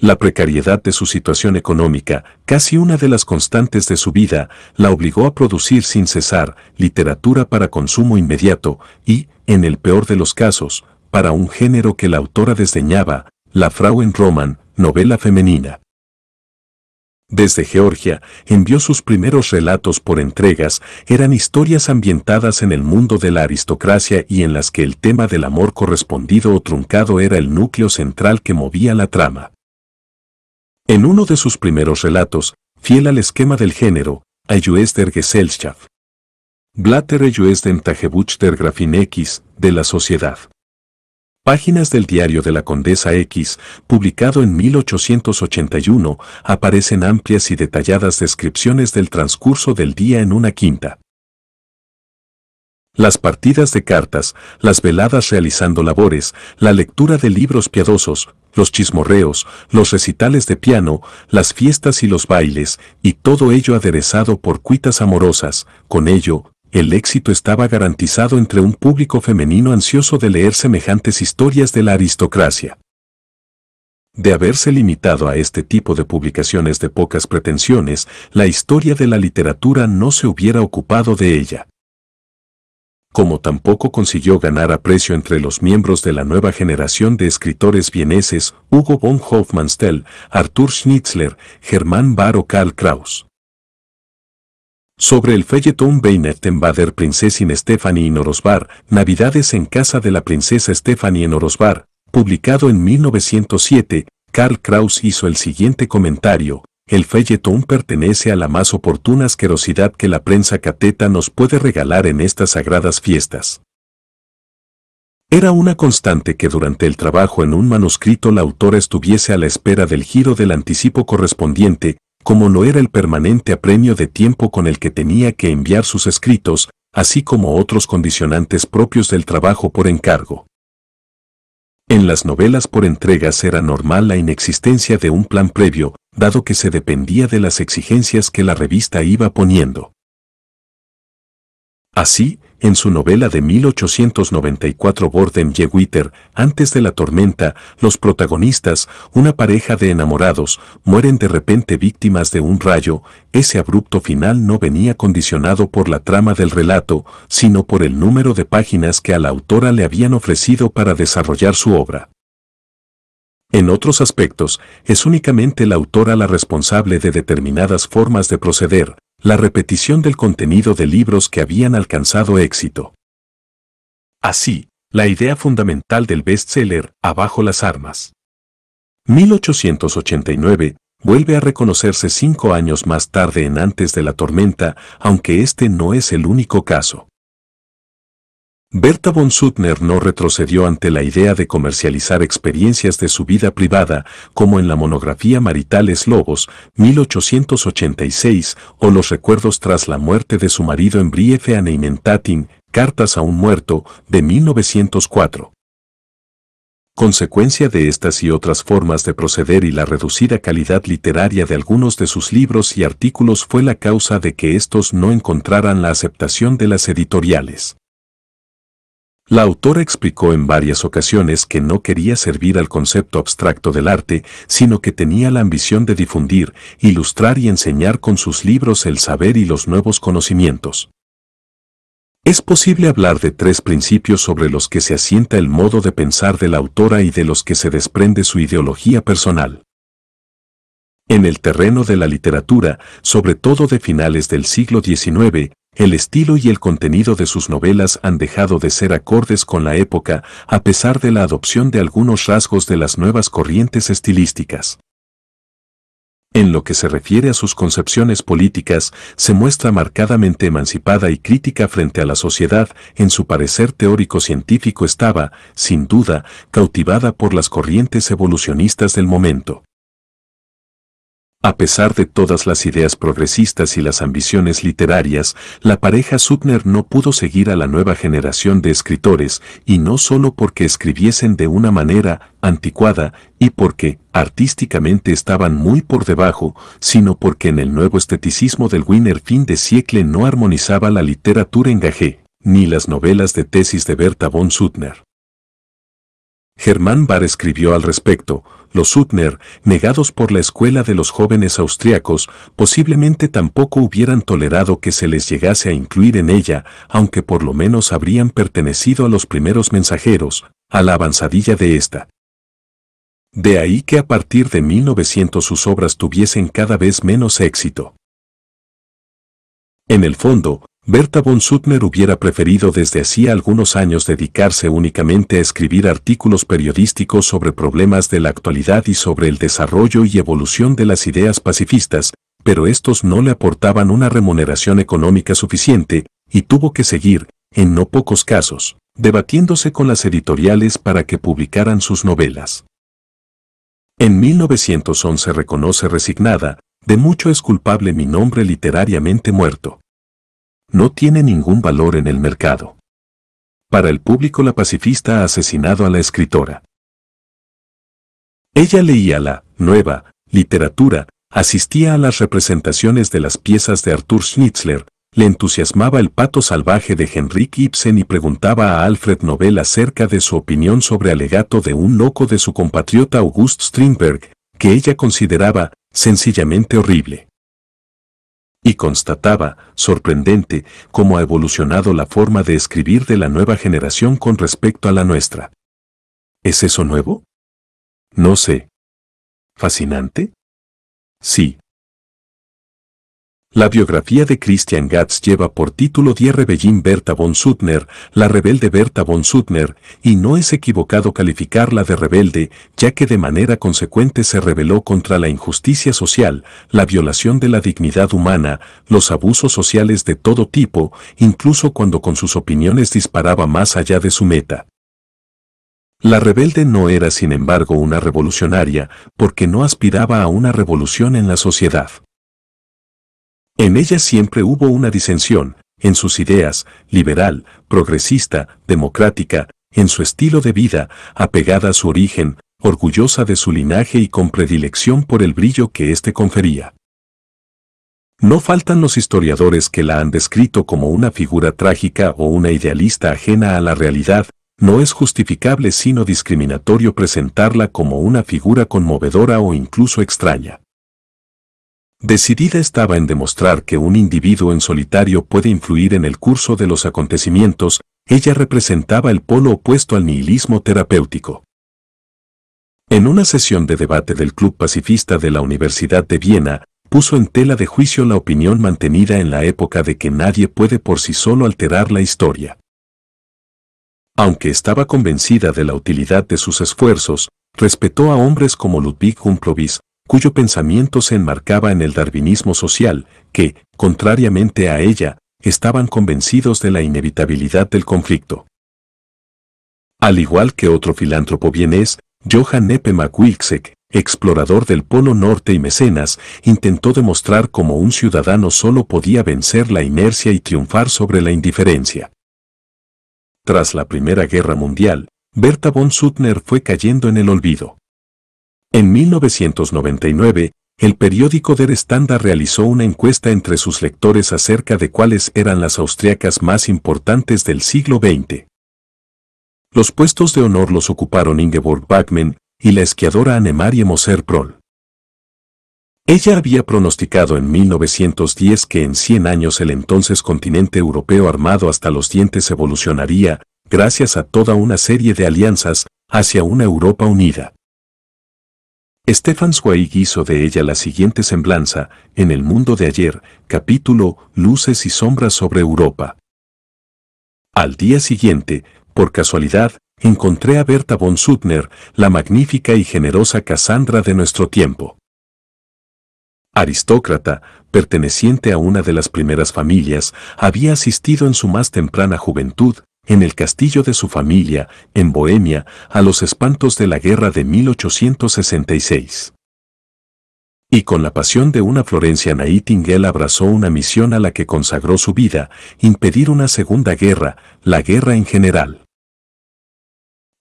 La precariedad de su situación económica, casi una de las constantes de su vida, la obligó a producir sin cesar literatura para consumo inmediato y, en el peor de los casos, para un género que la autora desdeñaba, la Roman, novela femenina. Desde Georgia, envió sus primeros relatos por entregas, eran historias ambientadas en el mundo de la aristocracia y en las que el tema del amor correspondido o truncado era el núcleo central que movía la trama. En uno de sus primeros relatos, fiel al esquema del género, Ayues der Gesellschaft. Blatter Ayues e dem Tagebuch der Grafin X, de la Sociedad. Páginas del diario de la Condesa X, publicado en 1881, aparecen amplias y detalladas descripciones del transcurso del día en una quinta las partidas de cartas, las veladas realizando labores, la lectura de libros piadosos, los chismorreos, los recitales de piano, las fiestas y los bailes, y todo ello aderezado por cuitas amorosas, con ello, el éxito estaba garantizado entre un público femenino ansioso de leer semejantes historias de la aristocracia. De haberse limitado a este tipo de publicaciones de pocas pretensiones, la historia de la literatura no se hubiera ocupado de ella como tampoco consiguió ganar aprecio entre los miembros de la nueva generación de escritores vieneses Hugo von Hofmannsthal, Arthur Schnitzler, Germán Baro Karl Kraus. Sobre el feuilleton Princess Princesin Stephanie in Orosbar, Navidades en casa de la princesa Stephanie en Orosbar, publicado en 1907, Karl Kraus hizo el siguiente comentario, el feuilleton pertenece a la más oportuna asquerosidad que la prensa cateta nos puede regalar en estas sagradas fiestas. Era una constante que durante el trabajo en un manuscrito la autora estuviese a la espera del giro del anticipo correspondiente, como no era el permanente apremio de tiempo con el que tenía que enviar sus escritos, así como otros condicionantes propios del trabajo por encargo. En las novelas por entregas era normal la inexistencia de un plan previo, dado que se dependía de las exigencias que la revista iba poniendo. Así, en su novela de 1894 Borden Witter, Antes de la tormenta, los protagonistas, una pareja de enamorados, mueren de repente víctimas de un rayo, ese abrupto final no venía condicionado por la trama del relato, sino por el número de páginas que a la autora le habían ofrecido para desarrollar su obra. En otros aspectos, es únicamente la autora la responsable de determinadas formas de proceder, la repetición del contenido de libros que habían alcanzado éxito. Así, la idea fundamental del bestseller, Abajo las armas. 1889, vuelve a reconocerse cinco años más tarde en Antes de la Tormenta, aunque este no es el único caso. Berta von Suttner no retrocedió ante la idea de comercializar experiencias de su vida privada, como en la monografía Maritales Lobos, 1886, o los recuerdos tras la muerte de su marido en Briefe Aneimentatin, Cartas a un muerto, de 1904. Consecuencia de estas y otras formas de proceder y la reducida calidad literaria de algunos de sus libros y artículos fue la causa de que estos no encontraran la aceptación de las editoriales. La autora explicó en varias ocasiones que no quería servir al concepto abstracto del arte, sino que tenía la ambición de difundir, ilustrar y enseñar con sus libros el saber y los nuevos conocimientos. Es posible hablar de tres principios sobre los que se asienta el modo de pensar de la autora y de los que se desprende su ideología personal. En el terreno de la literatura, sobre todo de finales del siglo XIX, el estilo y el contenido de sus novelas han dejado de ser acordes con la época, a pesar de la adopción de algunos rasgos de las nuevas corrientes estilísticas. En lo que se refiere a sus concepciones políticas, se muestra marcadamente emancipada y crítica frente a la sociedad, en su parecer teórico-científico estaba, sin duda, cautivada por las corrientes evolucionistas del momento. A pesar de todas las ideas progresistas y las ambiciones literarias, la pareja Suttner no pudo seguir a la nueva generación de escritores, y no solo porque escribiesen de una manera anticuada y porque artísticamente estaban muy por debajo, sino porque en el nuevo esteticismo del Wiener fin de Siècle no armonizaba la literatura engajé, ni las novelas de tesis de Berta von Suttner. Germán Bar escribió al respecto, los Suttner, negados por la escuela de los jóvenes austriacos, posiblemente tampoco hubieran tolerado que se les llegase a incluir en ella, aunque por lo menos habrían pertenecido a los primeros mensajeros, a la avanzadilla de esta. De ahí que a partir de 1900 sus obras tuviesen cada vez menos éxito. En el fondo, Berta von Suttner hubiera preferido desde hacía algunos años dedicarse únicamente a escribir artículos periodísticos sobre problemas de la actualidad y sobre el desarrollo y evolución de las ideas pacifistas, pero estos no le aportaban una remuneración económica suficiente, y tuvo que seguir, en no pocos casos, debatiéndose con las editoriales para que publicaran sus novelas. En 1911 reconoce resignada, de mucho es culpable mi nombre literariamente muerto no tiene ningún valor en el mercado. Para el público la pacifista ha asesinado a la escritora. Ella leía la nueva literatura, asistía a las representaciones de las piezas de Arthur Schnitzler, le entusiasmaba el pato salvaje de Henrik Ibsen y preguntaba a Alfred Nobel acerca de su opinión sobre alegato de un loco de su compatriota August Strindberg, que ella consideraba sencillamente horrible y constataba, sorprendente, cómo ha evolucionado la forma de escribir de la nueva generación con respecto a la nuestra. ¿Es eso nuevo? No sé. ¿Fascinante? Sí. La biografía de Christian Gatz lleva por título Die Rebellin Berta von Suttner, la rebelde Berta von Suttner, y no es equivocado calificarla de rebelde, ya que de manera consecuente se rebeló contra la injusticia social, la violación de la dignidad humana, los abusos sociales de todo tipo, incluso cuando con sus opiniones disparaba más allá de su meta. La rebelde no era sin embargo una revolucionaria, porque no aspiraba a una revolución en la sociedad. En ella siempre hubo una disensión, en sus ideas, liberal, progresista, democrática, en su estilo de vida, apegada a su origen, orgullosa de su linaje y con predilección por el brillo que éste confería. No faltan los historiadores que la han descrito como una figura trágica o una idealista ajena a la realidad, no es justificable sino discriminatorio presentarla como una figura conmovedora o incluso extraña. Decidida estaba en demostrar que un individuo en solitario puede influir en el curso de los acontecimientos, ella representaba el polo opuesto al nihilismo terapéutico. En una sesión de debate del Club Pacifista de la Universidad de Viena, puso en tela de juicio la opinión mantenida en la época de que nadie puede por sí solo alterar la historia. Aunque estaba convencida de la utilidad de sus esfuerzos, respetó a hombres como Ludwig Humplowitz, cuyo pensamiento se enmarcaba en el darwinismo social, que, contrariamente a ella, estaban convencidos de la inevitabilidad del conflicto. Al igual que otro filántropo vienés, Johann Nepe McWicksek, explorador del Polo Norte y mecenas, intentó demostrar cómo un ciudadano solo podía vencer la inercia y triunfar sobre la indiferencia. Tras la Primera Guerra Mundial, Berta von Suttner fue cayendo en el olvido. En 1999, el periódico Der Standard realizó una encuesta entre sus lectores acerca de cuáles eran las austriacas más importantes del siglo XX. Los puestos de honor los ocuparon Ingeborg Bachmann y la esquiadora Annemarie Moser-Proll. Ella había pronosticado en 1910 que en 100 años el entonces continente europeo armado hasta los dientes evolucionaría, gracias a toda una serie de alianzas, hacia una Europa unida. Stefan Zweig hizo de ella la siguiente semblanza, en El mundo de ayer, capítulo Luces y sombras sobre Europa. Al día siguiente, por casualidad, encontré a Berta von Suttner, la magnífica y generosa Cassandra de nuestro tiempo. Aristócrata, perteneciente a una de las primeras familias, había asistido en su más temprana juventud en el castillo de su familia, en Bohemia, a los espantos de la guerra de 1866. Y con la pasión de una Florencia Nightingale abrazó una misión a la que consagró su vida, impedir una segunda guerra, la guerra en general.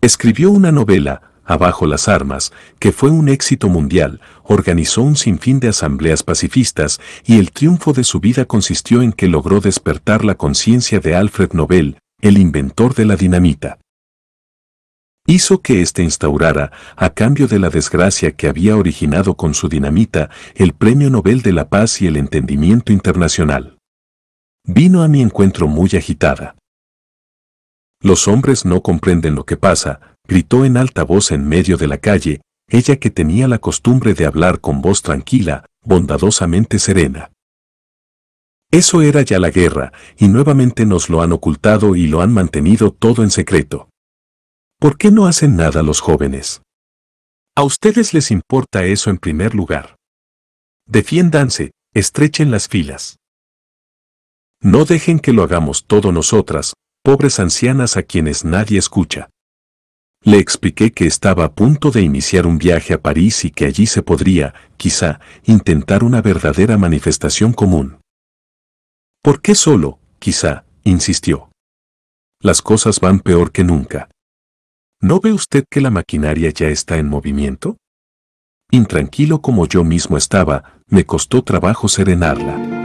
Escribió una novela, Abajo las Armas, que fue un éxito mundial, organizó un sinfín de asambleas pacifistas y el triunfo de su vida consistió en que logró despertar la conciencia de Alfred Nobel, el inventor de la dinamita. Hizo que éste instaurara, a cambio de la desgracia que había originado con su dinamita, el Premio Nobel de la Paz y el Entendimiento Internacional. Vino a mi encuentro muy agitada. Los hombres no comprenden lo que pasa, gritó en alta voz en medio de la calle, ella que tenía la costumbre de hablar con voz tranquila, bondadosamente serena. Eso era ya la guerra, y nuevamente nos lo han ocultado y lo han mantenido todo en secreto. ¿Por qué no hacen nada los jóvenes? A ustedes les importa eso en primer lugar. Defiéndanse, estrechen las filas. No dejen que lo hagamos todo nosotras, pobres ancianas a quienes nadie escucha. Le expliqué que estaba a punto de iniciar un viaje a París y que allí se podría, quizá, intentar una verdadera manifestación común. ¿Por qué solo? Quizá, insistió. Las cosas van peor que nunca. ¿No ve usted que la maquinaria ya está en movimiento? Intranquilo como yo mismo estaba, me costó trabajo serenarla.